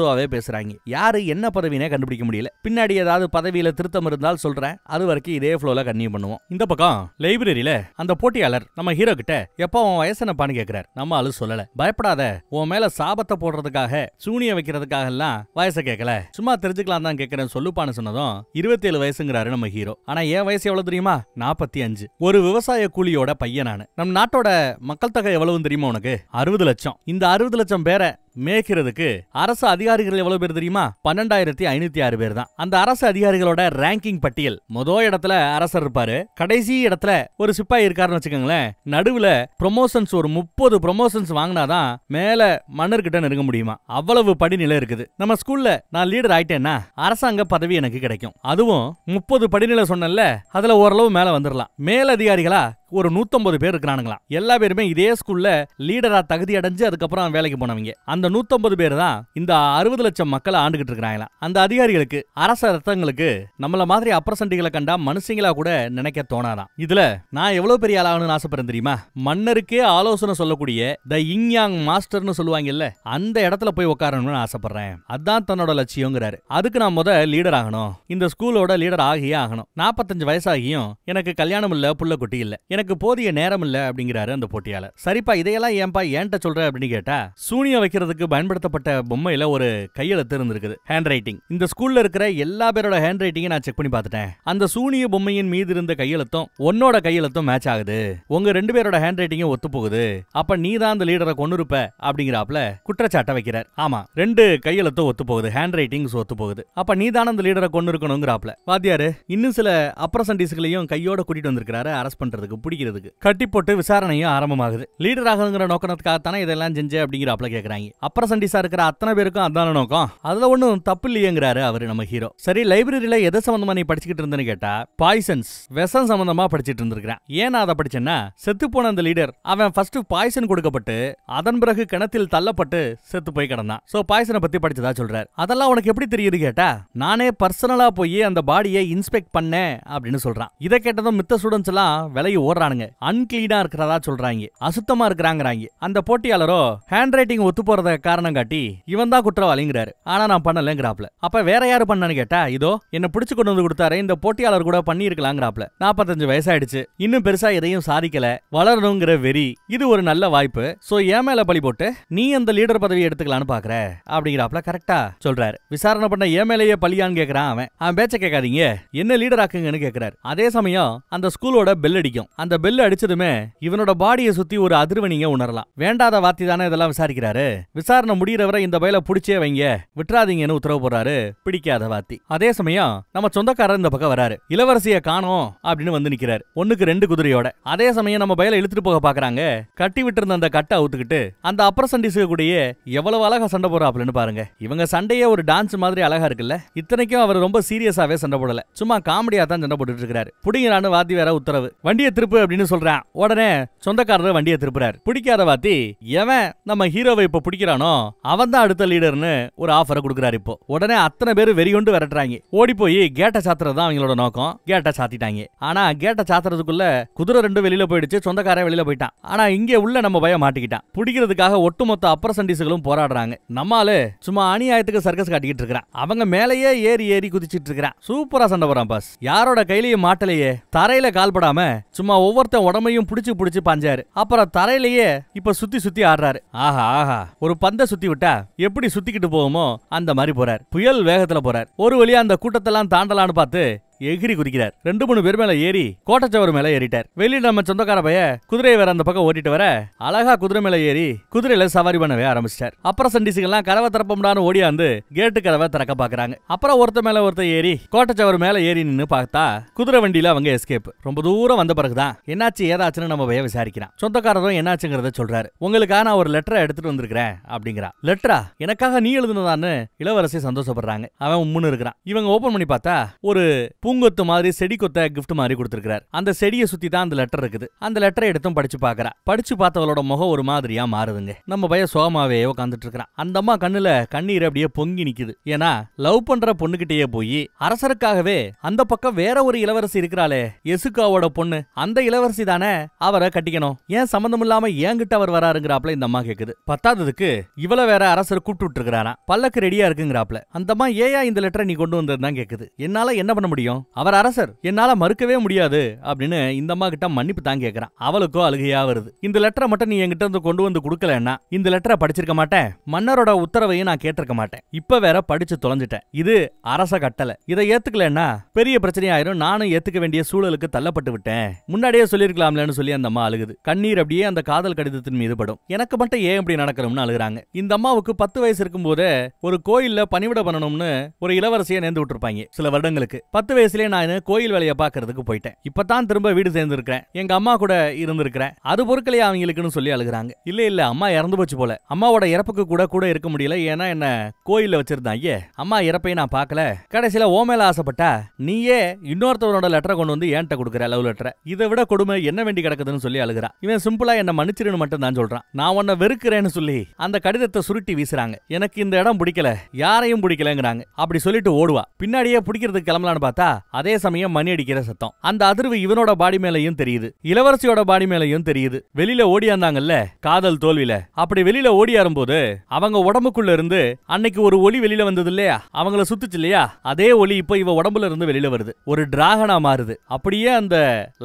ரூபாவே பேசுறாங்க யாரு என்ன பதவினே கண்டுபிடிக்க முடியல பின்னாடி ஏதாவது பதவியில திருத்தம் இருந்தால் சொல்றேன் அது வரைக்கும் இதே ஃப்ளோல கன்னியூ பண்ணுவோம் இந்த பக்கம் லைப்ரரியில அந்த போட்டியாளர் நம்ம ஹீரோ கிட்ட எப்போ உன் வயசு என்னப்பான்னு கேக்குறாரு நம்ம அழு சொல்லல பயப்படாத உன் மேல சாப சாபத்தை போடுறதுக்காக சூனிய வைக்கிறதுக்காக எல்லாம் வயசை கேட்கல சும்மா தெரிஞ்சுக்கலாம் தான் கேட்கறேன் சொல்லுப்பான்னு சொன்னதும் இருபத்தி ஏழு வயசுங்கிறாரு நம்ம ஹீரோ ஆனா என் வயசு எவ்வளவு தெரியுமா நாற்பத்தி அஞ்சு ஒரு விவசாய கூலியோட பையன் நம் நாட்டோட மக்கள் தொகை எவ்வளவு தெரியுமா உனக்கு அறுபது லட்சம் இந்த அறுபது லட்சம் பேரை மேய்க்கிறதுக்கு அரசு அதிகாரிகள் எவ்வளவு பேர் தெரியுமா பன்னெண்டாயிரத்தி ஐநூத்தி ஆறு பேர் தான் அந்த அரசு அதிகாரிகளோட ரேங்கிங் பட்டியல் மொதல் இடத்துல அரசர் இருப்பாரு கடைசி இடத்துல ஒரு சிப்பாய் இருக்காருன்னு வச்சுக்கோங்களேன் நடுவுல ப்ரொமோஷன்ஸ் ஒரு முப்பது ப்ரொமோஷன்ஸ் வாங்கினாதான் மேல மன்னருக்கு கிட்ட நெருங்க முடியுமா அவ்வளவு படிநிலை இருக்குது நம்ம ஸ்கூல்ல நான் லீடர் ஆயிட்டேன்னா அரசாங்க பதவி எனக்கு கிடைக்கும் அதுவும் முப்பது படிநிலை சொன்னல அதுல ஓரளவு மேல வந்துடலாம் மேலதிகாரிகளா ஒரு நூத்தொன்பது பேர் இருக்கிறானுங்களாம் எல்லா பேருமே இதே ஸ்கூல்ல லீடரா தகுதி அடைஞ்சு அதுக்கப்புறம் வேலைக்கு போனவங்க அந்த நூத்தொன்பது பேர் தான் இந்த அறுபது லட்சம் மக்களை ஆண்டுகிட்டு இருக்கிறாங்களாம் அந்த அதிகாரிகளுக்கு அரச ரத்தங்களுக்கு நம்மள மாதிரி அப்பரசண்டிகளை கண்டா மனுஷங்களா கூட நினைக்க தோணாதான் இதுல நான் எவ்வளவு பெரிய ஆளாகணும்னு ஆசைப்படுறேன் தெரியுமா மன்னருக்கே ஆலோசனை சொல்லக்கூடிய த இங்யாங் மாஸ்டர்னு சொல்லுவாங்கல்ல அந்த இடத்துல போய் உட்காரணும்னு ஆசைப்படுறேன் அதான் தன்னோட லட்சியங்கிறாரு அதுக்கு நான் முத லீடர் ஆகணும் இந்த ஸ்கூலோட லீடர் ஆகியே ஆகணும் நாற்பத்தஞ்சு வயசாகியும் எனக்கு கல்யாணம் இல்ல புள்ள குட்டி இல்ல எனக்கு போதிய நேரம் இல்ல அப்படிங்கிறாரு அந்த போட்டியாளர் சரிப்பா இதையெல்லாம் ஏன்பா ஏன்ட்ட சொல்ற அப்படின்னு கேட்டா சூனியம் வைக்கிறதுக்கு பயன்படுத்தப்பட்ட பொம்மையில ஒரு கையெழுத்து இருந்திருக்குது ஹேண்ட் ரைட்டிங் இந்த ஸ்கூல்ல இருக்கிற எல்லா பேரோட ஹேண்ட் ரைட்டிங்கை நான் செக் பண்ணி பார்த்துட்டேன் அந்த சூனிய பொம்மையின் மீது இருந்த கையெழுத்தும் உன்னோட கையெழுத்தும் மேட்ச் ஆகுது உங்க ரெண்டு பேரோட ஹேண்ட் ரைட்டிங்கும் ஒத்து போகுது அப்ப நீ தான் அந்த லீடரை கொண்டு இருப்ப அப்படிங்கிறாப்ல குற்றச்சாட்டை வைக்கிறார் ஆமா ரெண்டு கையெழுத்தும் ஒத்து போகுது ஹேண்ட் ரைட்டிங் ஒத்து போகுது அப்ப நீ தான் அந்த லீடரை கொண்டு இருக்கணுங்கிறாப்ல வாத்தியாரு இன்னும் சில அப்ரசன்டிஸ்களையும் கையோட கூட்டிட்டு வந்திருக்கிறாரு அரெஸ்ட் பண்றதுக்கு பிடிக்கிறதுக்கு கட்டி போட்டு விசாரணையும் ஆரம்பமாகுது லீடர் ஆகுதுங்கிற நோக்கத்துக்காகத்தானே இதெல்லாம் செஞ்சு அப்படிங்கிறாப்ல கேட்கறாங்க அப்பர் சண்டிசா இருக்கிற அத்தனை பேருக்கும் அதான நோக்கம் அதுல ஒண்ணும் தப்பு இல்லையேங்கிறாரு அவரு நம்ம ஹீரோ சரி லைப்ரரியில எதை சம்பந்தமா நீ படிச்சுக்கிட்டு இருந்தேன்னு கேட்டா பாய்சன்ஸ் விஷம் சம்பந்தமா படிச்சுட்டு இருந்திருக்கிறேன் ஏன் அதை படிச்சேன்னா செத்து போன அந்த லீடர் அவன் ஃபர்ஸ்ட் பாய்சன் கொடுக்கப்பட்டு அதன் பிறகு கிணத்தில் தள்ளப்பட்டு செத்து போய் கிடந்தான் சோ பாய்சனை பத்தி படிச்சதா சொல்றாரு அதெல்லாம் உனக்கு எப்படி தெரியுது கேட்டா நானே பர்சனலா போய் அந்த பாடியை இன்ஸ்பெக்ட் பண்ணேன் அப்படின்னு சொல்றான் இதை கேட்டதும் மித்த ஸ்டூடெண்ட்ஸ் எல்லாம் விலையை ஓடுற சொல்றானுங்க அன்கிளீனா இருக்கிறதா சொல்றாங்க அசுத்தமா இருக்கிறாங்கிறாங்க அந்த போட்டியாளரோ ஹேண்ட் ரைட்டிங் ஒத்து போறத காரணம் காட்டி இவன் தான் குற்றவாளிங்கிறாரு ஆனா நான் பண்ணலங்கிறாப்ல அப்ப வேற யாரு பண்ணனு கேட்டா இதோ என்ன பிடிச்சு கொண்டு வந்து கொடுத்தாரு இந்த போட்டியாளர் கூட பண்ணிருக்கலாங்கிறாப்ல நாற்பத்தஞ்சு வயசாயிடுச்சு இன்னும் பெருசா எதையும் சாதிக்கல வளரணுங்கிற வெறி இது ஒரு நல்ல வாய்ப்பு சோ ஏன் மேல பழி போட்டு நீ அந்த லீடர் பதவி எடுத்துக்கலான்னு பாக்குற அப்படிங்கிறாப்ல கரெக்டா சொல்றாரு விசாரணை பண்ண ஏன் மேலேயே பழியான்னு கேக்குறான் அவன் அவன் பேச்ச கேட்காதீங்க என்ன லீடர் ஆக்குங்கன்னு கேக்குறாரு அதே சமயம் அந்த ஸ்கூலோட பெல் அடிக்கும் அந்த அந்த பெல் அடிச்சதுமே இவனோட பாடியை சுத்தி ஒரு அதிர்வனிங்க உணரலாம் வேண்டாத வார்த்தை தானே இதெல்லாம் விசாரிக்கிறாரு விசாரணை முடியிற இந்த பயில புடிச்சே வைங்க விட்டுறாதீங்கன்னு உத்தரவு போறாரு பிடிக்காத வார்த்தை அதே சமயம் நம்ம சொந்தக்காரர் இந்த பக்கம் வராரு இளவரசிய காணோம் அப்படின்னு வந்து நிக்கிறாரு ஒண்ணுக்கு ரெண்டு குதிரையோட அதே சமயம் நம்ம பயில இழுத்துட்டு போக பாக்குறாங்க கட்டி விட்டு இருந்த அந்த கட்டை அவுத்துக்கிட்டு அந்த அப்பர் சண்டிஸுக்கு கூடிய எவ்வளவு அழகா சண்டை அப்படின்னு பாருங்க இவங்க சண்டையே ஒரு டான்ஸ் மாதிரி அழகா இருக்குல்ல இத்தனைக்கும் அவர் ரொம்ப சீரியஸாவே சண்டை போடல சும்மா காமெடியா தான் சண்டை போட்டுட்டு இருக்காரு புடிங்கிறான்னு வாத்தி வேற உத்தரவு வண்டியை திருப்பு அப்படின்னு உடனே சொந்தக்காரர் வண்டியை திருப்புறாரு பிடிக்காத வாத்தி எவன் நம்ம ஹீரோவை இப்ப பிடிக்கிறானோ அவன் தான் அடுத்த லீடர்னு ஒரு ஆஃபரை கொடுக்குறாரு இப்போ உடனே அத்தனை பேர் வெறி கொண்டு விரட்டுறாங்க ஓடி போய் கேட்டை சாத்துறது அவங்களோட நோக்கம் கேட்டை சாத்திட்டாங்க ஆனா கேட்டை சாத்துறதுக்குள்ள குதிரை ரெண்டு வெளியில போயிடுச்சு சொந்தக்காரன் வெளியில போயிட்டான் ஆனா இங்கே உள்ள நம்ம பயம் மாட்டிக்கிட்டான் பிடிக்கிறதுக்காக ஒட்டுமொத்த போராடுறாங்க நம்மாலு சும்மா அநியாயத்துக்கு சர்க்கஸ் காட்டிக்கிட்டு இருக்கிறான் அவங்க மேலேயே ஏறி ஏறி குதிச்சிட்டு இருக்கிறான் சூப்பரா சண்டை போறான் பாஸ் யாரோட கையிலையும் மாட்டலையே தரையில கால்படாம சும்மா அவன் ஒவ்வொருத்தன் உடம்பையும் புடிச்சு பிடிச்சி பாஞ்சாரு அப்புறம் தரையிலேயே இப்ப சுத்தி சுத்தி ஆடுறாரு ஆஹா ஆஹா ஒரு பந்த சுத்தி விட்டா எப்படி சுத்திக்கிட்டு போவோமோ அந்த மாதிரி போறாரு புயல் வேகத்துல போறாரு ஒரு வழியா அந்த கூட்டத்தெல்லாம் தாண்டலான்னு பார்த்து எகிரி குறிக்கிறார் ரெண்டு மூணு பேர் மேல ஏறி கோட்டச்சவர் மேல ஏறிட்டார் வெளியில நம்ம சொந்தக்கார பைய குதிரையை வேற அந்த பக்கம் ஓட்டிட்டு வர அழகா குதிரை மேல ஏறி குதிரையில சவாரி பண்ணவே ஆரம்பிச்சிட்டார் அப்புறம் சண்டிசுகள்லாம் கதவை திறப்போம்டான்னு ஓடியாந்து கேட்டு கதவை திறக்க பாக்குறாங்க அப்புறம் ஒருத்த மேல ஒருத்த ஏறி கோட்டச்சவர் மேல ஏறி நின்னு பார்த்தா குதிரை வண்டியில அவங்க எஸ்கேப் ரொம்ப தூரம் வந்த பிறகுதான் என்னாச்சு ஏதாச்சுன்னு நம்ம பைய விசாரிக்கிறான் சொந்தக்காரரும் என்னாச்சுங்கிறத சொல்றாரு உங்களுக்காக நான் ஒரு லெட்டரை எடுத்துட்டு வந்திருக்கிறேன் அப்படிங்கிறா லெட்டரா எனக்காக நீ எழுதுனதான்னு இளவரசி சந்தோஷப்படுறாங்க அவன் உம்முன்னு இருக்கிறான் இவங்க ஓபன் பண்ணி பார்த்தா ஒரு பூங்கொத்து மாதிரி செடி கொத்த கிஃப்ட் மாதிரி கொடுத்துருக்காரு அந்த செடியை சுத்தி தான் அந்த லெட்டர் இருக்குது அந்த லெட்டரை எடுத்தும் படிச்சு பாக்குறா படிச்சு பார்த்தவளோட முகம் ஒரு மாதிரியா மாறுதுங்க நம்ம பையன் சோகமாவே உட்காந்துட்டு இருக்கிறான் அந்த அம்மா கண்ணுல கண்ணீர் அப்படியே பொங்கி நிக்குது ஏன்னா லவ் பண்ற பொண்ணுகிட்டயே போய் அரசருக்காகவே அந்த பக்கம் வேற ஒரு இளவரசி இருக்கிறாளே எசுகாவோட பொண்ணு அந்த இளவரசி தானே அவரை கட்டிக்கணும் ஏன் சம்பந்தம் இல்லாம ஏங்கிட்ட அவர் வராருங்கிறாப்ல இந்த அம்மா கேக்குது பத்தாததுக்கு இவ்வளவு வேற அரசர் கூப்பிட்டு இருக்கிறாராம் பல்லக்கு ரெடியா இருக்குங்கிறாப்ல அந்த அம்மா ஏயா இந்த லெட்டரை நீ கொண்டு வந்ததுதான் கேக்குது என்னால என்ன பண்ண முடியும் அவர் அரசர் என்னால மறுக்கவே முடியாது அப்படின்னு இந்த அம்மா கிட்ட மன்னிப்பு தான் கேக்குறான் அவளுக்கோ அழுகையா வருது இந்த லெட்டரை மட்டும் நீ என்கிட்ட இருந்து கொண்டு வந்து கொடுக்கலன்னா இந்த லெட்டரை படிச்சிருக்க மாட்டேன் மன்னரோட உத்தரவையும் நான் கேட்டிருக்க மாட்டேன் இப்ப வேற படிச்சு தொலைஞ்சிட்டேன் இது அரச கட்டளை இதை ஏத்துக்கலன்னா பெரிய பிரச்சனையாயிரும் நானும் ஏத்துக்க வேண்டிய சூழலுக்கு தள்ளப்பட்டு விட்டேன் முன்னாடியே சொல்லிருக்கலாம்லன்னு சொல்லி அந்த அம்மா அழுகுது கண்ணீர் அப்படியே அந்த காதல் கடிதத்தின் மீது படும் எனக்கு மட்டும் ஏன் இப்படி நடக்கணும்னு அழுகுறாங்க இந்த அம்மாவுக்கு பத்து வயசு இருக்கும் போதே ஒரு கோயில்ல பணிவிட பண்ணணும்னு ஒரு இளவரசியை நேர்ந்து விட்டுருப்பாங்க சில வருடங்களுக்கு பத்து வயசு வயசுலயே நான் கோயில் வேலையை பாக்குறதுக்கு போயிட்டேன் இப்பதான் தான் திரும்ப வீடு இருக்கேன் எங்க அம்மா கூட இருந்திருக்கிறேன் அது பொருட்களே அவங்களுக்குன்னு சொல்லி அழுகிறாங்க இல்ல இல்ல அம்மா இறந்து போச்சு போல அம்மாவோட இறப்புக்கு கூட கூட இருக்க முடியல ஏன்னா என்ன கோயில்ல வச்சிருந்தாங்க அம்மா இறப்பையும் நான் பாக்கல கடைசியில ஓ மேல ஆசைப்பட்டா நீயே இன்னொருத்தவரோட லெட்டரை கொண்டு வந்து ஏன்ட்ட கொடுக்குற லவ் லெட்டரை இதை விட கொடுமை என்ன வேண்டி கிடக்குதுன்னு சொல்லி அழுகிறா இவன் சிம்பிளா என்ன மன்னிச்சிருன்னு மட்டும் தான் சொல்றான் நான் உன்ன வெறுக்கிறேன்னு சொல்லி அந்த கடிதத்தை சுருட்டி வீசுறாங்க எனக்கு இந்த இடம் பிடிக்கல யாரையும் பிடிக்கலங்கிறாங்க அப்படி சொல்லிட்டு ஓடுவா பின்னாடியே பிடிக்கிறதுக்கு கிளம்பலான்னு பார்த்தா அதே சமயம் மணி அடிக்கிற சத்தம் அந்த அதிர்வு இவனோட பாடி மேலையும் தெரியுது இளவரசியோட பாடி மேலையும் தெரியுது வெளியில ஓடியாந்தாங்கல்ல காதல் தோல்வியில அப்படி வெளியில ஓடியாரும் போது அவங்க உடம்புக்குள்ள இருந்து அன்னைக்கு ஒரு ஒளி வெளியில வந்தது இல்லையா அவங்கள சுத்துச்சு இல்லையா அதே ஒளி இப்ப இவ உடம்புல இருந்து வெளியில வருது ஒரு டிராகனா மாறுது அப்படியே அந்த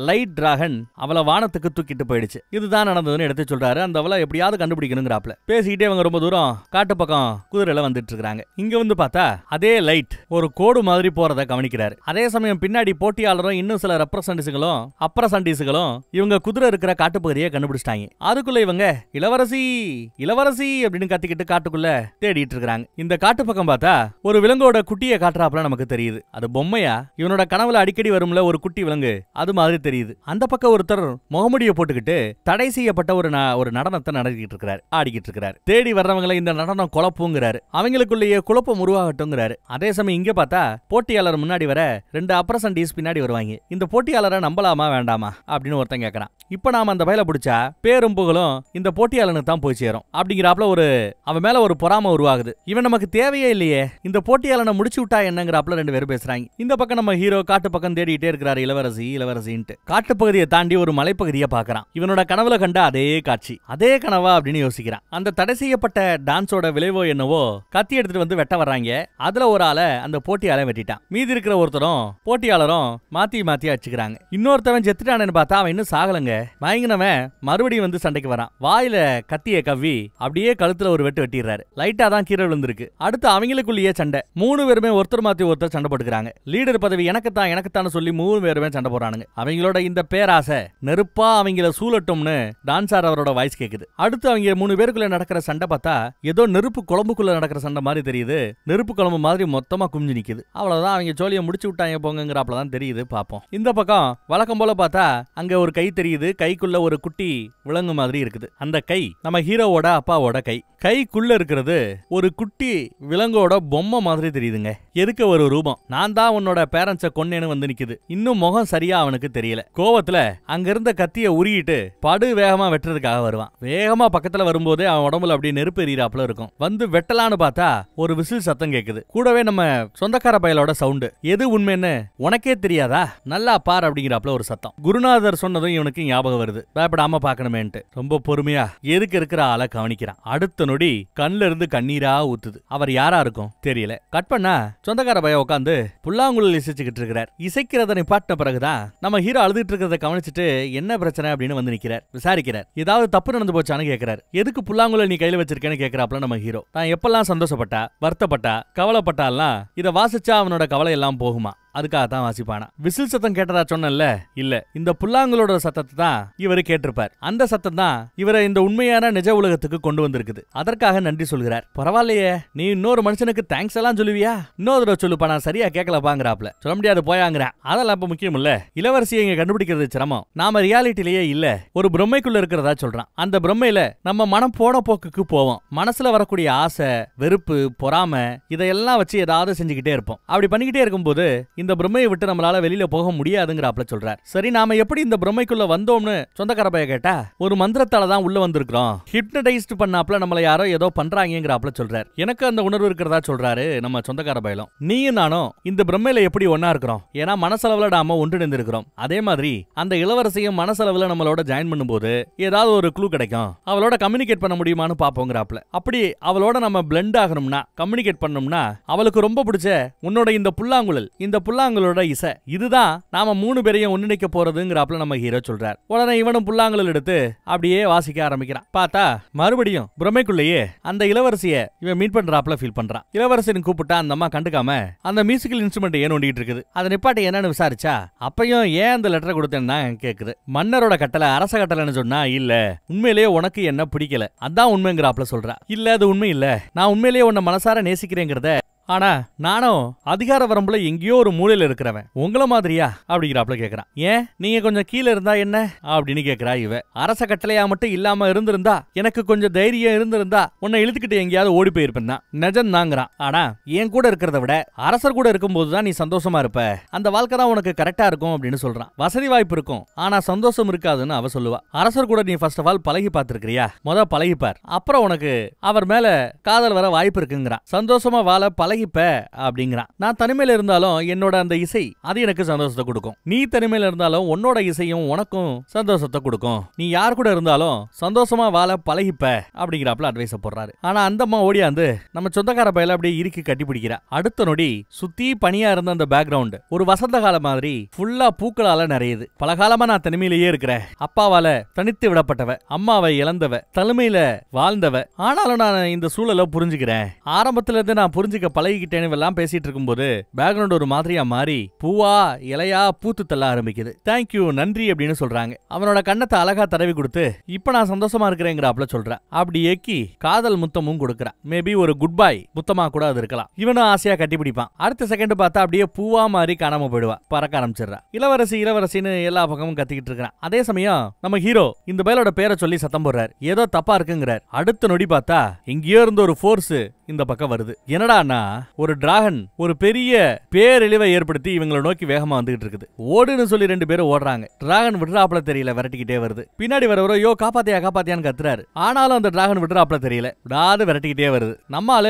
லைட் டிராகன் அவளை வானத்துக்கு தூக்கிட்டு போயிடுச்சு இதுதான் நடந்ததுன்னு எடுத்து சொல்றாரு அந்த அவளை எப்படியாவது கண்டுபிடிக்கணுங்கிறாப்ல பேசிக்கிட்டே அவங்க ரொம்ப தூரம் காட்டு பக்கம் குதிரையில வந்துட்டு இருக்காங்க இங்க வந்து பார்த்தா அதே லைட் ஒரு கோடு மாதிரி போறத கவனிக்கிறாரு அதே சமயம் பின்னாடி போட்டியாளரும் இன்னும் சில ரெப்ரசன்டிஸுகளும் அப்ரசன்டிஸுகளும் இவங்க குதிரை இருக்கிற காட்டுப்பகுதியை கண்டுபிடிச்சிட்டாங்க அதுக்குள்ள இவங்க இளவரசி இளவரசி அப்படின்னு கத்திக்கிட்டு காட்டுக்குள்ள தேடிட்டு இருக்கிறாங்க இந்த காட்டு பக்கம் பார்த்தா ஒரு விலங்கோட குட்டியை காட்டுறாப்புல நமக்கு தெரியுது அது பொம்மையா இவனோட கனவுல அடிக்கடி வரும்ல ஒரு குட்டி விலங்கு அது மாதிரி தெரியுது அந்த பக்கம் ஒருத்தர் முகமுடிய போட்டுக்கிட்டு தடை செய்யப்பட்ட ஒரு ஒரு நடனத்தை நடத்திட்டு இருக்கிறார் ஆடிக்கிட்டு இருக்கிறார் தேடி வர்றவங்களை இந்த நடனம் குழப்பங்கிறாரு அவங்களுக்குள்ளேயே குழப்பம் உருவாகட்டும்ங்கிறாரு அதே சமயம் இங்க பார்த்தா போட்டியாளர் முன்னாடி வர ரெண்டு அப்ரசன் டிஸ் பின்னாடி வருவாங்க இந்த போட்டியாளரை நம்பலாமா வேண்டாமா அப்படின்னு ஒருத்தன் கேட்கறான் இப்ப நாம அந்த பயில பிடிச்சா பேரும் புகழும் இந்த போட்டியாளனுக்கு தான் போய் சேரும் அப்படிங்கிறாப்ல ஒரு அவன் மேல ஒரு பொறாம உருவாகுது இவன் நமக்கு தேவையே இல்லையே இந்த போட்டியாளனை முடிச்சு விட்டா என்னங்கிறாப்ல ரெண்டு பேரும் பேசுறாங்க இந்த பக்கம் நம்ம ஹீரோ காட்டு பக்கம் தேடிட்டே இருக்கிறாரு இளவரசி இளவரசின்ட்டு பகுதியை தாண்டி ஒரு மலைப்பகுதியை பாக்குறான் இவனோட கனவுல கண்ட அதே காட்சி அதே கனவா அப்படின்னு யோசிக்கிறான் அந்த தடை செய்யப்பட்ட டான்ஸோட விளைவோ என்னவோ கத்தி எடுத்துட்டு வந்து வெட்ட வர்றாங்க அதுல ஒரு ஆளை அந்த போட்டியால வெட்டிட்டான் மீதி இருக்கிற ஒருத்தரும் வீரரும் போட்டியாளரும் மாத்தி மாத்தி அடிச்சுக்கிறாங்க இன்னொருத்தவன் செத்துட்டானு பார்த்தா அவன் இன்னும் சாகலங்க மயங்கினவன் மறுபடியும் வந்து சண்டைக்கு வரான் வாயில கத்திய கவ்வி அப்படியே கழுத்துல ஒரு வெட்டு வெட்டிடுறாரு லைட்டா தான் கீழே விழுந்திருக்கு அடுத்து அவங்களுக்குள்ளேயே சண்டை மூணு பேருமே ஒருத்தர் மாத்தி ஒருத்தர் சண்டை போட்டுக்கிறாங்க லீடர் பதவி எனக்குத்தான் எனக்குத்தான் சொல்லி மூணு பேருமே சண்டை போடுறானுங்க அவங்களோட இந்த பேராசை நெருப்பா அவங்கள சூழட்டும்னு டான்சார் அவரோட வாய்ஸ் கேக்குது அடுத்து அவங்க மூணு பேருக்குள்ள நடக்கிற சண்டை பார்த்தா ஏதோ நெருப்பு குழம்புக்குள்ள நடக்கிற சண்டை மாதிரி தெரியுது நெருப்பு குழம்பு மாதிரி மொத்தமா குமிஞ்சு நிக்குது அவ்வளவுதான் அவங்க ஜோலியை முடிச்சு விட்டா வந்துட்டாங்க போங்கிறாப்ல தான் தெரியுது பார்ப்போம் இந்த பக்கம் வழக்கம் போல பார்த்தா அங்க ஒரு கை தெரியுது கைக்குள்ள ஒரு குட்டி விலங்கு மாதிரி இருக்குது அந்த கை நம்ம ஹீரோவோட அப்பாவோட கை கைக்குள்ள இருக்கிறது ஒரு குட்டி விலங்கோட பொம்மை மாதிரி தெரியுதுங்க எதுக்க ஒரு ரூபம் நான் தான் உன்னோட பேரண்ட்ஸ கொன்னேன்னு வந்து நிக்குது இன்னும் முகம் சரியா அவனுக்கு தெரியல கோவத்துல அங்க இருந்த கத்திய உருகிட்டு படு வேகமா வெட்டுறதுக்காக வருவான் வேகமா பக்கத்துல வரும்போது அவன் உடம்புல அப்படியே நெருப்பு எரியறாப்புல இருக்கும் வந்து வெட்டலான்னு பார்த்தா ஒரு விசில் சத்தம் கேக்குது கூடவே நம்ம சொந்தக்கார பயலோட சவுண்டு எது உண்மை என்ன உனக்கே தெரியாதா நல்லா பார் அப்படிங்கிறாப்ல ஒரு சத்தம் குருநாதர் சொன்னதும் இவனுக்கு ஞாபகம் வருது பயப்படாம பாக்கணுமேன்ட்டு ரொம்ப பொறுமையா எதுக்கு இருக்கிற ஆளை கவனிக்கிறான் அடுத்த நொடி கண்ல இருந்து கண்ணீரா ஊத்துது அவர் யாரா இருக்கும் தெரியல கட் பண்ணா சொந்தக்கார பைய உட்காந்து புல்லாங்குழல் இசைச்சுக்கிட்டு இருக்கிறார் இசைக்கிறத நிப்பாட்டின பிறகுதான் நம்ம ஹீரோ அழுதுட்டு இருக்கிறத கவனிச்சுட்டு என்ன பிரச்சனை அப்படின்னு வந்து நிக்கிறார் விசாரிக்கிறார் ஏதாவது தப்பு நடந்து போச்சான்னு கேக்குறாரு எதுக்கு புல்லாங்குழல் நீ கையில வச்சிருக்கேன்னு கேட்கிறாப்ல நம்ம ஹீரோ நான் எப்பெல்லாம் சந்தோஷப்பட்டா வருத்தப்பட்டா கவலைப்பட்டாலாம் இதை வாசிச்சா அவனோட கவலை எல்லாம் போகுமா அதுக்காக தான் வாசிப்பானா விசில் சத்தம் கேட்டதா சொன்னல இல்ல இந்த புல்லாங்களோட சத்தத்தை தான் இவர் கேட்டிருப்பார் அந்த சத்தம் தான் இவரை இந்த உண்மையான நிஜ உலகத்துக்கு கொண்டு வந்திருக்குது அதற்காக நன்றி சொல்கிறார் பரவாயில்லையே நீ இன்னொரு மனுஷனுக்கு தேங்க்ஸ் எல்லாம் சொல்லுவியா இன்னொரு சொல்லுப்பா நான் சரியா கேட்கல கேட்கலப்பாங்கிறாப்ல சொல்ல முடியாது போயாங்கிறேன் அதெல்லாம் இப்ப முக்கியம் இல்ல இளவரசியை இங்க கண்டுபிடிக்கிறது சிரமம் நாம ரியாலிட்டிலேயே இல்ல ஒரு பிரம்மைக்குள்ள இருக்கிறதா சொல்றான் அந்த பிரம்மையில நம்ம மனம் போன போக்குக்கு போவோம் மனசுல வரக்கூடிய ஆசை வெறுப்பு பொறாம இதையெல்லாம் வச்சு ஏதாவது செஞ்சுக்கிட்டே இருப்போம் அப்படி பண்ணிக்கிட்டே இருக்கும்போது இந்த பிரம்மையை விட்டு நம்மளால வெளியில போக முடியாதுங்கிறாப்ல சொல்றாரு சரி நாம எப்படி இந்த பிரம்மைக்குள்ள வந்தோம்னு சொந்தக்கார பைய கேட்டா ஒரு மந்திரத்தால தான் உள்ள வந்திருக்கிறோம் ஹிப்னடைஸ்ட் பண்ணாப்ல நம்மள யாரோ ஏதோ பண்றாங்கிறாப்ல சொல்றாரு எனக்கு அந்த உணர்வு இருக்கிறதா சொல்றாரு நம்ம சொந்தக்கார பயலும் நீயும் நானும் இந்த பிரம்மையில எப்படி ஒன்னா இருக்கிறோம் ஏன்னா மனசளவுல நாம ஒன்றிணைந்து அதே மாதிரி அந்த இளவரசையும் மனசளவுல நம்மளோட ஜாயின் பண்ணும்போது ஏதாவது ஒரு க்ளூ கிடைக்கும் அவளோட கம்யூனிகேட் பண்ண முடியுமான்னு பாப்போங்கிறாப்ல அப்படி அவளோட நம்ம பிளெண்ட் ஆகணும்னா கம்யூனிகேட் பண்ணணும்னா அவளுக்கு ரொம்ப பிடிச்ச உன்னோட இந்த புல்லாங்குழல் இந்த புல் புல்லாங்குழலோட இசை இதுதான் நாம மூணு பேரையும் ஒன்றிணைக்க போறதுங்கிறாப்புல நம்ம ஹீரோ சொல்றார் உடனே இவனும் புல்லாங்குழல் எடுத்து அப்படியே வாசிக்க ஆரம்பிக்கிறான் பார்த்தா மறுபடியும் பிரமைக்குள்ளேயே அந்த இளவரசிய இவன் மீட் பண்றாப்ல ஃபீல் பண்றான் இளவரசன் கூப்பிட்டா அந்த அம்மா கண்டுக்காம அந்த மியூசிக்கல் இன்ஸ்ட்ருமெண்ட் ஏன் ஒண்டிட்டு இருக்குது அதை நிப்பாட்டி என்னன்னு விசாரிச்சா அப்பையும் ஏன் அந்த லெட்டரை கொடுத்தேன்னா கேக்குது மன்னரோட கட்டளை அரச கட்டளைன்னு சொன்னா இல்ல உண்மையிலேயே உனக்கு என்ன பிடிக்கல அதான் உண்மைங்கிறாப்ல சொல்றா இல்ல அது உண்மை இல்ல நான் உண்மையிலேயே உன்னை மனசார நேசிக்கிறேங்கிறத ஆனா நானும் அதிகார வரம்புல எங்கேயோ ஒரு மூலையில இருக்கிறவன் உங்களை மாதிரியா அப்படிங்கிறாப்புல கேக்குறான் ஏன் நீங்க கொஞ்சம் கீழே இருந்தா என்ன அப்படின்னு கேக்குறா இவ அரச கட்டளையா மட்டும் இல்லாம இருந்திருந்தா எனக்கு கொஞ்சம் தைரியம் இருந்திருந்தா உன்னை இழுத்துக்கிட்டு எங்கேயாவது ஓடி போயிருப்பேன் தான் நெஜம் தாங்கிறான் ஆனா என் கூட இருக்கிறத விட அரசர் கூட இருக்கும்போது தான் நீ சந்தோஷமா இருப்ப அந்த வாழ்க்கை தான் உனக்கு கரெக்டா இருக்கும் அப்படின்னு சொல்றான் வசதி வாய்ப்பு இருக்கும் ஆனா சந்தோஷம் இருக்காதுன்னு அவ சொல்லுவா அரசர் கூட நீ ஃபர்ஸ்ட் ஆஃப் ஆல் பழகி பார்த்திருக்கிறியா முத பழகிப்பார் அப்புறம் உனக்கு அவர் மேல காதல் வர வாய்ப்பு இருக்குங்கிறான் சந்தோஷமா வாழ பழகி பழகிப்ப அப்படிங்கிறான் நான் தனிமையில இருந்தாலும் என்னோட அந்த இசை அது எனக்கு சந்தோஷத்தை கொடுக்கும் நீ தனிமையில இருந்தாலும் உன்னோட இசையும் உனக்கும் சந்தோஷத்தை கொடுக்கும் நீ யார் கூட இருந்தாலும் சந்தோஷமா வாழ பழகிப்ப அப்படிங்கிறாப்புல அட்வைஸ் போடுறாரு ஆனா அந்த அம்மா ஓடியாந்து நம்ம சொந்தக்கார பையில அப்படியே இறுக்கி கட்டி பிடிக்கிற அடுத்த நொடி சுத்தி பனியா இருந்த அந்த பேக்ரவுண்ட் ஒரு வசந்த காலம் மாதிரி ஃபுல்லா பூக்களால நிறையுது பல காலமா நான் தனிமையிலேயே இருக்கிறேன் அப்பாவால தனித்து விடப்பட்டவ அம்மாவை இழந்தவ தலைமையில வாழ்ந்தவ ஆனாலும் நான் இந்த சூழலை புரிஞ்சுக்கிறேன் ஆரம்பத்துல இருந்து நான் புரிஞ்சுக்க பல பழகிக்கிட்டேன்னு எல்லாம் பேசிட்டு இருக்கும்போது பேக்ரவுண்ட் ஒரு மாதிரியா மாறி பூவா இலையா பூத்து தள்ள ஆரம்பிக்குது தேங்க்யூ நன்றி அப்படின்னு சொல்றாங்க அவனோட கண்ணத்தை அழகா தடவி கொடுத்து இப்ப நான் சந்தோஷமா இருக்கிறேங்கிறாப்ல சொல்றேன் அப்படி ஏக்கி காதல் முத்தமும் கொடுக்குறான் மேபி ஒரு குட் பாய் முத்தமா கூட அது இருக்கலாம் இவனும் ஆசையா கட்டி பிடிப்பான் அடுத்த செகண்ட் பார்த்தா அப்படியே பூவா மாறி காணாம போயிடுவா பறக்க ஆரம்பிச்சிடுறா இளவரசி இளவரசின்னு எல்லா பக்கமும் கத்திக்கிட்டு இருக்கிறான் அதே சமயம் நம்ம ஹீரோ இந்த பயலோட பேரை சொல்லி சத்தம் போடுறாரு ஏதோ தப்பா இருக்குங்கிறார் அடுத்த நொடி பார்த்தா எங்கேயோ இருந்த ஒரு ஃபோர்ஸ் இந்த பக்கம் வருது என்னடான்னா ஒரு டிராகன் ஒரு பெரிய பேரழிவை ஏற்படுத்தி இவங்களை நோக்கி வேகமா வந்துகிட்டு இருக்குது ஓடுன்னு சொல்லி ரெண்டு பேரும் ஓடுறாங்க டிராகன் விடுறாப்புல தெரியல விரட்டிக்கிட்டே வருது பின்னாடி வரவரோ யோ காப்பாத்தியா காப்பாத்தியான்னு கத்துறாரு ஆனாலும் அந்த டிராகன் விடுறாப்புல தெரியல விடாது விரட்டிக்கிட்டே வருது நம்மால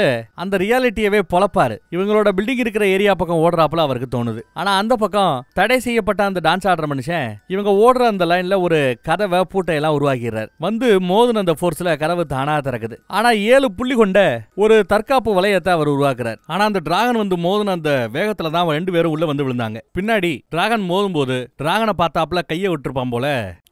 அந்த ரியாலிட்டியவே பொழப்பாரு இவங்களோட பில்டிங் இருக்கிற ஏரியா பக்கம் ஓடுறாப்புல அவருக்கு தோணுது ஆனா அந்த பக்கம் தடை செய்யப்பட்ட அந்த டான்ஸ் ஆடுற மனுஷன் இவங்க ஓடுற அந்த லைன்ல ஒரு கதவை எல்லாம் உருவாக்கிறார் வந்து மோதுன அந்த போர்ஸ்ல கதவு தானா திறக்குது ஆனா ஏழு புள்ளி கொண்ட ஒரு தற்காப்பு வளையத்தை அவர் உருவாக்குறார் போயிட்டார் ஆனா அந்த டிராகன் வந்து மோதுன அந்த வேகத்துல தான் ரெண்டு பேரும் உள்ள வந்து விழுந்தாங்க பின்னாடி டிராகன் மோதும் போது டிராகனை பார்த்தாப்புல கையை விட்டுருப்பான் போல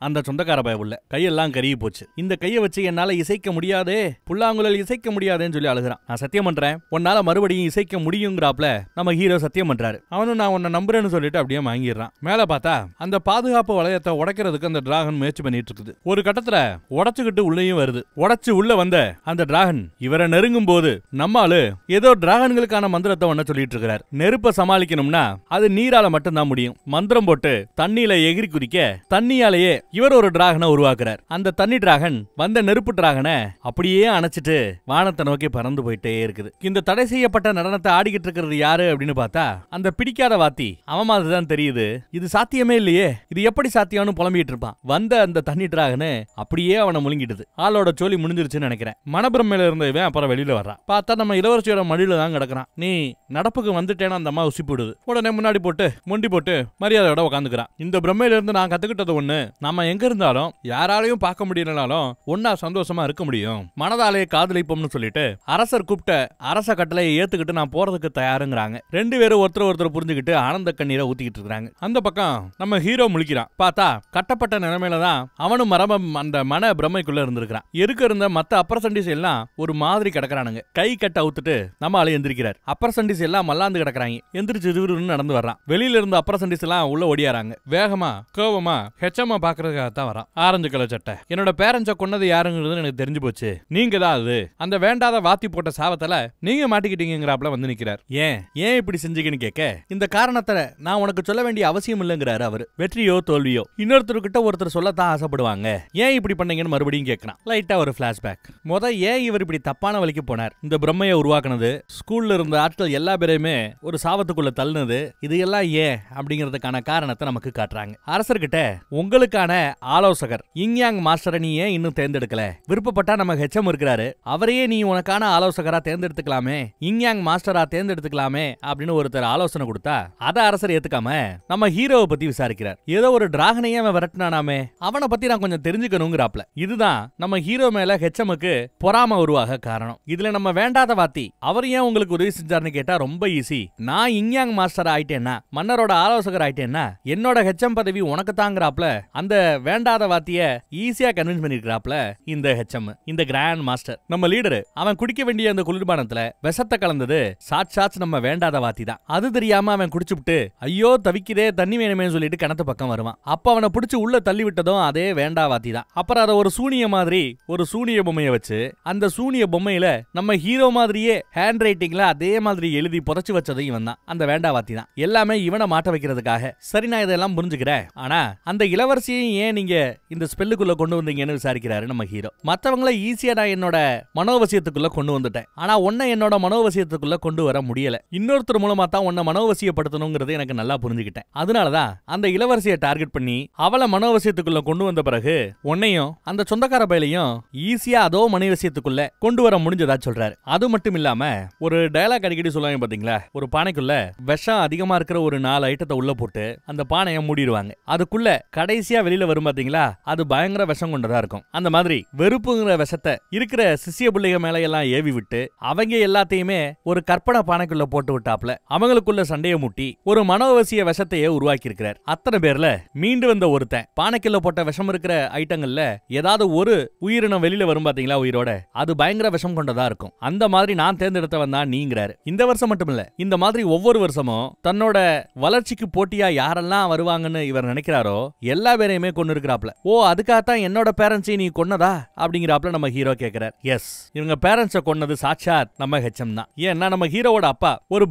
அந்த சொந்தக்கார பய உள்ள கையெல்லாம் கருகி போச்சு இந்த கையை வச்சு என்னால இசைக்க முடியாதே புல்லாங்குழல் இசைக்க முடியாதேன்னு சொல்லி அழுகிறான் நான் சத்தியம் பண்றேன் உன்னால மறுபடியும் இசைக்க முடியுங்கிறாப்ல நம்ம ஹீரோ சத்தியம் பண்றாரு அவனும் நான் உன்னை நம்புறேன்னு சொல்லிட்டு அப்படியே வாங்கிடுறான் மேல பார்த்தா அந்த பாதுகாப்பு வளையத்தை உடைக்கிறதுக்கு அந்த டிராகன் முயற்சி பண்ணிட்டு இருக்குது ஒரு கட்டத்துல உடச்சுக்கிட்டு உள்ளேயும் வருது உடச்சு உள்ள வந்த அந்த டிராகன் இவரை நெருங்கும் போது நம்மளு ஏதோ டிராகன்களுக்கான மந்திரத்தை ஒன்ன சொல்லிட்டு இருக்கிறார் நெருப்ப சமாளிக்கணும்னா அது நீரால மட்டும்தான் முடியும் மந்திரம் போட்டு தண்ணியில எகிரி குதிக்க தண்ணியாலேயே இவர் ஒரு டிராகனை உருவாக்குறார் அந்த தண்ணி டிராகன் வந்த நெருப்பு டிராகனை அப்படியே அணைச்சிட்டு வானத்தை நோக்கி பறந்து போயிட்டே இருக்குது இந்த தடை செய்யப்பட்ட நடனத்தை ஆடிக்கிட்டு இருக்கிறது யாரு அப்படின்னு பார்த்தா அந்த பிடிக்காத வாத்தி அவன் மாதிரி தான் தெரியுது இது சாத்தியமே இல்லையே இது எப்படி சாத்தியம்னு புலம்பிட்டு இருப்பான் வந்த அந்த தண்ணி டிராகனு அப்படியே அவனை முழுங்கிடுது ஆளோட சோழி முடிஞ்சிருச்சுன்னு நினைக்கிறேன் மனப்பிரமையில இருந்த இவன் அப்புறம் வெளியில வர்றான் பார்த்தா நம்ம இளவரசியோட மடியில தான் கிடக்குறான் நீ நடப்புக்கு வந்துட்டேன்னு அந்த அம்மா உசி போடுது உடனே முன்னாடி போட்டு மொண்டி போட்டு மரியாதையோட உட்காந்துக்கிறான் இந்த பிரம்மையில இருந்து நான் கத்துக்கிட்டது ஒண்ணு நாம நம்ம எங்க இருந்தாலும் யாராலையும் பார்க்க முடியலனாலும் ஒன்னா சந்தோஷமா இருக்க முடியும் மனதாலே காதலிப்போம்னு சொல்லிட்டு அரசர் கூப்பிட்ட அரச கட்டளையை ஏத்துக்கிட்டு நான் போறதுக்கு தயாருங்கிறாங்க ரெண்டு பேரும் ஒருத்தர் ஒருத்தர் புரிஞ்சுக்கிட்டு ஆனந்த கண்ணீரை ஊத்திக்கிட்டு இருக்கிறாங்க அந்த பக்கம் நம்ம ஹீரோ முழிக்கிறான் பார்த்தா கட்டப்பட்ட நிலைமையில தான் அவனும் மரபம் அந்த மன பிரமைக்குள்ள இருந்திருக்கிறான் எதுக்கு இருந்த மத்த அப்பர் சண்டிஸ் எல்லாம் ஒரு மாதிரி கிடக்குறானுங்க கை கட்ட அவுத்துட்டு நம்ம ஆளு எந்திரிக்கிறார் அப்பர் சண்டிஸ் எல்லாம் மல்லாந்து கிடக்குறாங்க எந்திரிச்சு நடந்து வர்றான் வெளியில இருந்த அப்பர் சண்டிஸ் எல்லாம் உள்ள ஓடியாராங்க வேகமா கோவமா ஹெச்சமா பாக்குறது தான் வரான் ஆரஞ்சு கலர் சட்டை என்னோட பேரண்ட்ஸை கொன்னது யாருங்கிறது எனக்கு தெரிஞ்சு போச்சு நீங்க தான் அது அந்த வேண்டாத வாத்தி போட்ட சாவத்துல நீங்க மாட்டிக்கிட்டீங்கிறாப்ல வந்து நிற்கிறார் ஏன் ஏன் இப்படி செஞ்சீங்கன்னு கேட்க இந்த காரணத்தை நான் உனக்கு சொல்ல வேண்டிய அவசியம் இல்லைங்கிறாரு அவரு வெற்றியோ தோல்வியோ இன்னொருத்தர்கிட்ட ஒருத்தர் சொல்லத்தான் ஆசைப்படுவாங்க ஏன் இப்படி பண்ணீங்கன்னு மறுபடியும் கேட்கறான் லைட்டா ஒரு பிளாஷ்பேக் முத ஏன் இவர் இப்படி தப்பான வழிக்கு போனார் இந்த பிரம்மையை உருவாக்குனது ஸ்கூல்ல இருந்த ஆட்கள் எல்லா பேரையுமே ஒரு சாவத்துக்குள்ள தள்ளுனது இது எல்லாம் ஏன் அப்படிங்கிறதுக்கான காரணத்தை நமக்கு காட்டுறாங்க அரசர்கிட்ட உங்களுக்கான ஆலோசகர் இங்யாங் மாஸ்டர் நீ ஏன் இன்னும் தேர்ந்தெடுக்கல விருப்பப்பட்டா நம்ம ஹெச்எம் இருக்கிறாரு அவரையே நீ உனக்கான ஆலோசகரா தேர்ந்தெடுத்துக்கலாமே இங்யாங் மாஸ்டரா தேர்ந்தெடுத்துக்கலாமே அப்படின்னு ஒருத்தர் ஆலோசனை கொடுத்தா அத அரசர் ஏத்துக்காம நம்ம ஹீரோவை பத்தி விசாரிக்கிறார் ஏதோ ஒரு டிராகனையே அவன் விரட்டினானாமே அவனை பத்தி நான் கொஞ்சம் தெரிஞ்சுக்கணுங்கிறாப்ல இதுதான் நம்ம ஹீரோ மேல ஹெச்எம்க்கு பொறாம உருவாக காரணம் இதுல நம்ம வேண்டாத வாத்தி அவர் ஏன் உங்களுக்கு உதவி செஞ்சார்னு கேட்டா ரொம்ப ஈஸி நான் இங்யாங் மாஸ்டர் ஆயிட்டேன்னா மன்னரோட ஆலோசகர் ஆயிட்டேன்னா என்னோட ஹெச்எம் பதவி உனக்கு தாங்கிறாப்ல அந்த வேண்டாத வாத்திய ஈஸியா கன்வின்ஸ் பண்ணிருக்கிறாப்ல இந்த ஹெச்எம் இந்த கிராண்ட் மாஸ்டர் நம்ம லீடரு அவன் குடிக்க வேண்டிய அந்த குளிர்பானத்துல விஷத்தை கலந்தது சாட்சாச் நம்ம வேண்டாத வாத்தி தான் அது தெரியாம அவன் விட்டு ஐயோ தவிக்கிறே தண்ணி வேணுமே சொல்லிட்டு கணத்து பக்கம் வருவான் அப்ப அவனை பிடிச்சி உள்ள தள்ளி விட்டதும் அதே வேண்டா வாத்தி தான் அப்புறம் அதை ஒரு சூனிய மாதிரி ஒரு சூனிய பொம்மையை வச்சு அந்த சூனிய பொம்மையில நம்ம ஹீரோ மாதிரியே ஹேண்ட் ரைட்டிங்ல அதே மாதிரி எழுதி புதைச்சு வச்சதையும் இவன் தான் அந்த வேண்டா வாத்தி தான் எல்லாமே இவனை மாட்ட வைக்கிறதுக்காக சரி நான் இதெல்லாம் புரிஞ்சுக்கிறேன் ஆனா அந்த இளவரசியையும் ஏன் நீங்க இந்த ஸ்பெல்லுக்குள்ள கொண்டு வந்தீங்கன்னு விசாரிக்கிறாரு நம்ம ஹீரோ மற்றவங்கள ஈஸியா நான் என்னோட மனோவசியத்துக்குள்ள கொண்டு வந்துட்டேன் ஆனா உன்னை என்னோட மனோவசியத்துக்குள்ள கொண்டு வர முடியல இன்னொருத்தர் மூலமா தான் உன்னை மனோவசியப்படுத்தணுங்கிறது எனக்கு நல்லா புரிஞ்சுக்கிட்டேன் அதனாலதான் அந்த இளவரசியை டார்கெட் பண்ணி அவளை மனோவசியத்துக்குள்ள கொண்டு வந்த பிறகு உன்னையும் அந்த சொந்தக்கார பயிலையும் ஈஸியா அதோ மனைவசியத்துக்குள்ள கொண்டு வர முடிஞ்சதா சொல்றாரு அது மட்டும் இல்லாம ஒரு டயலாக் அடிக்கடி சொல்லுவாங்க பாத்தீங்களா ஒரு பானைக்குள்ள விஷம் அதிகமா இருக்கிற ஒரு நாலு ஐட்டத்தை உள்ள போட்டு அந்த பானையை மூடிடுவாங்க அதுக்குள்ள கடைசியா வெளியில வெளியில வரும் பாத்தீங்களா அது பயங்கர விஷம் கொண்டதா இருக்கும் அந்த மாதிரி வெறுப்புங்கிற விஷத்தை இருக்கிற சிசிய பிள்ளைங்க மேலையெல்லாம் ஏவி விட்டு அவங்க எல்லாத்தையுமே ஒரு கற்பனை பானைக்குள்ள போட்டு விட்டாப்ல அவங்களுக்குள்ள சண்டையை முட்டி ஒரு மனோவசிய விஷத்தையே உருவாக்கி இருக்கிறார் அத்தனை பேர்ல மீண்டு வந்த ஒருத்தன் பானைக்குள்ள போட்ட விஷம் இருக்கிற ஐட்டங்கள்ல ஏதாவது ஒரு உயிரினம் வெளியில வரும் பாத்தீங்களா உயிரோட அது பயங்கர விஷம் கொண்டதா இருக்கும் அந்த மாதிரி நான் தேர்ந்தெடுத்தவன் தான் நீங்கிறாரு இந்த வருஷம் மட்டும் இல்ல இந்த மாதிரி ஒவ்வொரு வருஷமும் தன்னோட வளர்ச்சிக்கு போட்டியா யாரெல்லாம் வருவாங்கன்னு இவர் நினைக்கிறாரோ எல்லா பேரையுமே கொண்டு இருக்கிறாப்ல ஓ அதுக்காகத்தான் என்னோட பேரண்ட்ஸையும் நீ கொன்னதா அப்படிங்கிறாப்ல நம்ம ஹீரோ கேட்கிறார் எஸ் இவங்க கொன்னது சாட்சாத் நம்ம ஹெச்எம் தான் ஏன்னா நம்ம ஹீரோவோட அப்பா ஒரு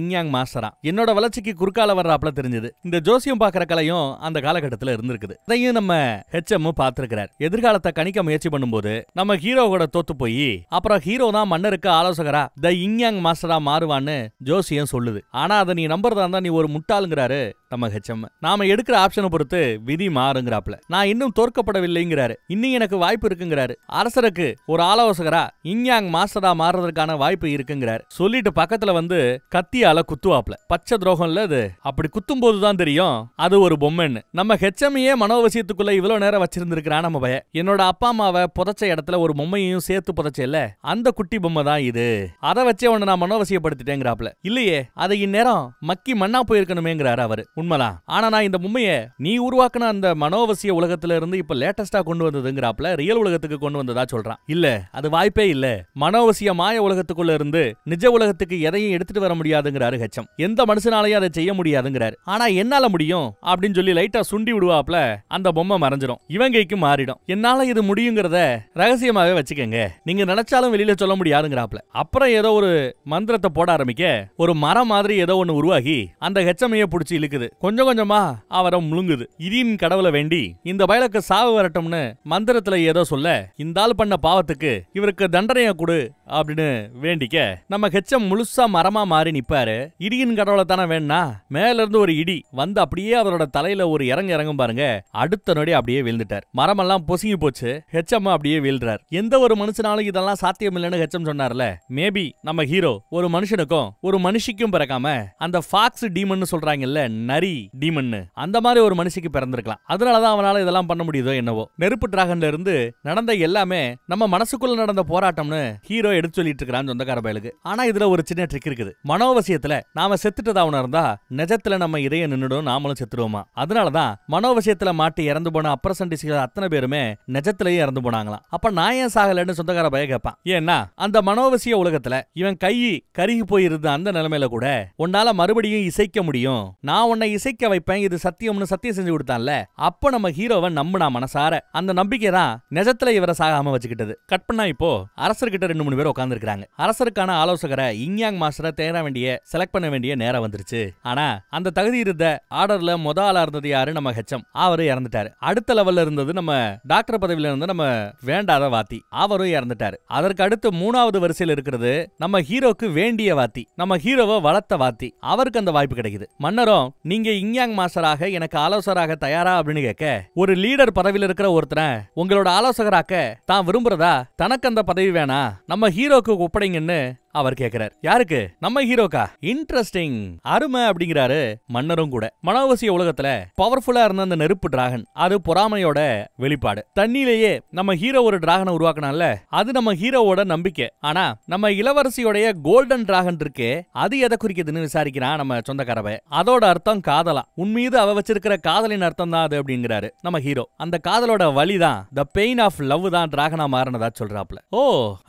இங்யாங் மாஸ்டரா என்னோட வளர்ச்சிக்கு குறுக்கால வர்றாப்ல தெரிஞ்சது இந்த ஜோசியம் பாக்குற கலையும் அந்த காலகட்டத்தில் இருந்திருக்குது அதையும் நம்ம ஹெச்எம் பார்த்திருக்கிறார் எதிர்காலத்தை கணிக்க முயற்சி பண்ணும்போது நம்ம ஹீரோவோட தோத்து போய் அப்புறம் ஹீரோ தான் மன்னருக்கு ஆலோசகரா த இங்யாங் மாஸ்டரா மாறுவான்னு ஜோசியம் சொல்லுது ஆனா அதை நீ நம்புறதா நீ ஒரு முட்டாளுங்கிறாரு நம்ம ஹெச்எம் நாம எடுக்கிற ஆப்ஷனை பொறுத்து விதி மாறுங்கிறாப்ல நான் இன்னும் தோற்கப்படவில்லைங்கிறாரு இன்னும் எனக்கு வாய்ப்பு இருக்குங்கிறாரு அரசருக்கு ஒரு ஆலோசகரா இங்யாங் மாஸ்டரா மாறுறதுக்கான வாய்ப்பு இருக்குங்கிறாரு சொல்லிட்டு பக்கத்துல வந்து கத்தியால குத்துவாப்ல பச்சை துரோகம்ல அது அப்படி குத்தும் போதுதான் தெரியும் அது ஒரு பொம்மைன்னு நம்ம ஹெச்எம்ஏ மனோவசியத்துக்குள்ள இவ்வளவு நேரம் வச்சிருந்திருக்கிறான் நம்ம பய என்னோட அப்பா அம்மாவை புதைச்ச இடத்துல ஒரு பொம்மையையும் சேர்த்து இல்ல அந்த குட்டி பொம்மை தான் இது அதை வச்சே உன்னை நான் மனோவசியப்படுத்திட்டேங்கிறாப்ல இல்லையே அதை இந்நேரம் மக்கி மண்ணா போயிருக்கணுமேங்கிறாரு அவரு உண்மைதான் ஆனா நான் இந்த பொம்மையை நீ உருவாக்குன இருந்த மனோவசிய இருந்து இப்ப லேட்டஸ்டா கொண்டு வந்ததுங்கிறாப்ல ரியல் உலகத்துக்கு கொண்டு வந்ததா சொல்றான் இல்ல அது வாய்ப்பே இல்ல மனோவசிய மாய உலகத்துக்குள்ள இருந்து நிஜ உலகத்துக்கு எதையும் எடுத்துட்டு வர முடியாதுங்கிறாரு ஹெச்சம் எந்த மனுஷனாலையும் அதை செய்ய முடியாதுங்கிறாரு ஆனா என்னால முடியும் அப்படின்னு சொல்லி லைட்டா சுண்டி விடுவாப்ல அந்த பொம்மை மறைஞ்சிடும் இவங்கைக்கு மாறிடும் என்னால இது முடியுங்கிறத ரகசியமாவே வச்சுக்கோங்க நீங்க நினைச்சாலும் வெளியில சொல்ல முடியாதுங்கிறாப்ல அப்புறம் ஏதோ ஒரு மந்திரத்தை போட ஆரம்பிக்க ஒரு மரம் மாதிரி ஏதோ ஒண்ணு உருவாகி அந்த ஹெச்சமையை பிடிச்சி இழுக்குது கொஞ்சம் கொஞ்சமா அவரை முழுங்குது இடியின் கடவுளை வேண்டி இந்த பயலுக்கு சாவு வரட்டும்னு மந்திரத்துல ஏதோ சொல்ல இந்த ஆள் பண்ண பாவத்துக்கு இவருக்கு தண்டனையை கொடு அப்படின்னு வேண்டிக்க நம்ம ஹெச்சம் முழுசா மரமா மாறி நிப்பாரு இடியின் கடவுளை தானே வேணா மேல இருந்து ஒரு இடி வந்து அப்படியே அவரோட தலையில ஒரு இறங்க இறங்கும் பாருங்க அடுத்த நொடி அப்படியே விழுந்துட்டார் மரமெல்லாம் பொசுங்கி போச்சு ஹெச்எம் அப்படியே வீழ்றார் எந்த ஒரு மனுஷனாலும் இதெல்லாம் சாத்தியம் இல்லைன்னு ஹெச்எம் சொன்னார்ல மேபி நம்ம ஹீரோ ஒரு மனுஷனுக்கும் ஒரு மனுஷிக்கும் பிறக்காம அந்த ஃபாக்ஸ் டீமன் சொல்றாங்கல்ல நரி டீமன் அந்த மாதிரி ஒரு மனுஷிக்கு பிறந்திருக்கலாம் அதனால தான் இதெல்லாம் பண்ண முடியுதோ என்னவோ நெருப்பு டிராகன்ல இருந்து நடந்த எல்லாமே நம்ம மனசுக்குள்ள நடந்த போராட்டம்னு ஹீரோ எடுத்து சொல்லிட்டு இருக்கிறான் சொந்தக்கார பயலுக்கு ஆனா இதுல ஒரு சின்ன ட்ரிக் இருக்குது மனோவசியத்துல நாம செத்துட்டதா உணர் இருந்தா நிஜத்துல நம்ம இதய நின்றுடும் நாமளும் செத்துடுவோமா அதனாலதான் மனோவசியத்துல மாட்டி இறந்து போன அப்பரசன் அத்தனை பேருமே நிஜத்திலேயே இறந்து போனாங்களாம் அப்ப நான் ஏன் சாகலன்னு சொந்தக்கார பய கேட்பான் ஏன்னா அந்த மனோவசிய உலகத்துல இவன் கை கருகி போயிருந்த அந்த நிலைமையில கூட உன்னால மறுபடியும் இசைக்க முடியும் நான் உன்னை இசைக்க வைப்பேன் இது சத்தியம்னு சத்தியம் செஞ்சு கொடுத்தான்ல அப்போ நம்ம ஹீரோவை நம்புனா மனசார அந்த நம்பிக்கை தான் நிஜத்துல இவரை சாகாம வச்சுக்கிட்டது கட் பண்ணா இப்போ அரசர்கிட்ட ரெண்டு மூணு பேர் உட்காந்துருக்காங்க அரசருக்கான ஆலோசகரை இங்யாங் மாஸ்டரை தேட வேண்டிய செலக்ட் பண்ண வேண்டிய நேரம் வந்துருச்சு ஆனா அந்த தகுதி இருந்த ஆர்டர்ல மொத ஆளா இருந்தது யாரு நம்ம ஹெச்எம் அவரு இறந்துட்டாரு அடுத்த லெவல்ல இருந்தது நம்ம டாக்டர் பதவியில இருந்து நம்ம வேண்டாத வாத்தி அவரும் இறந்துட்டாரு அதற்கு அடுத்து மூணாவது வரிசையில் இருக்கிறது நம்ம ஹீரோக்கு வேண்டிய வாத்தி நம்ம ஹீரோவை வளர்த்த வாத்தி அவருக்கு அந்த வாய்ப்பு கிடைக்குது மன்னரும் நீங்க இங்யாங் மாஸ்டராக எனக்கு ஆலோசராக தயாரா பண்றாரா அப்படின்னு கேட்க ஒரு லீடர் பதவியில் இருக்கிற ஒருத்தன உங்களோட ஆலோசகராக்க தான் விரும்புறதா தனக்கு அந்த பதவி வேணா நம்ம ஹீரோக்கு ஒப்படைங்கன்னு அவர் கேக்குறாரு யாருக்கு நம்ம ஹீரோக்கா இன்ட்ரெஸ்டிங் அருமை அப்படிங்கிறாரு மன்னரும் கூட மனோவசிய உலகத்துல பவர்ஃபுல்லா இருந்த அந்த நெருப்பு டிராகன் அது பொறாமையோட வெளிப்பாடு தண்ணியிலேயே நம்ம ஹீரோ ஒரு டிராகனை உருவாக்கினால அது நம்ம ஹீரோவோட நம்பிக்கை ஆனா நம்ம இளவரசியோடைய கோல்டன் டிராகன் இருக்கு அது எதை குறிக்குதுன்னு விசாரிக்கிறான் நம்ம சொந்தக்காரவை அதோட அர்த்தம் காதலா உன் மீது அவ வச்சிருக்கிற காதலின் அர்த்தம் தான் அது அப்படிங்கிறாரு நம்ம ஹீரோ அந்த காதலோட வழிதான் த பெயின் ஆஃப் லவ் தான் டிராகனா மாறினதா சொல்றாப்ல ஓ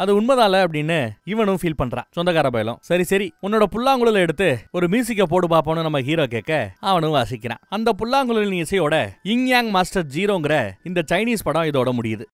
அது உண்மைதால அப்படின்னு இவனும் ஃபீல் பண்றான் பண்றான் சொந்தக்கார பயலும் சரி சரி உன்னோட புல்லாங்குழல எடுத்து ஒரு மியூசிக்க போடு பாப்போம்னு நம்ம ஹீரோ கேட்க அவனும் வாசிக்கிறான் அந்த புல்லாங்குழலின் இசையோட இங்யாங் மாஸ்டர் ஜீரோங்கிற இந்த சைனீஸ் படம் இதோட முடியுது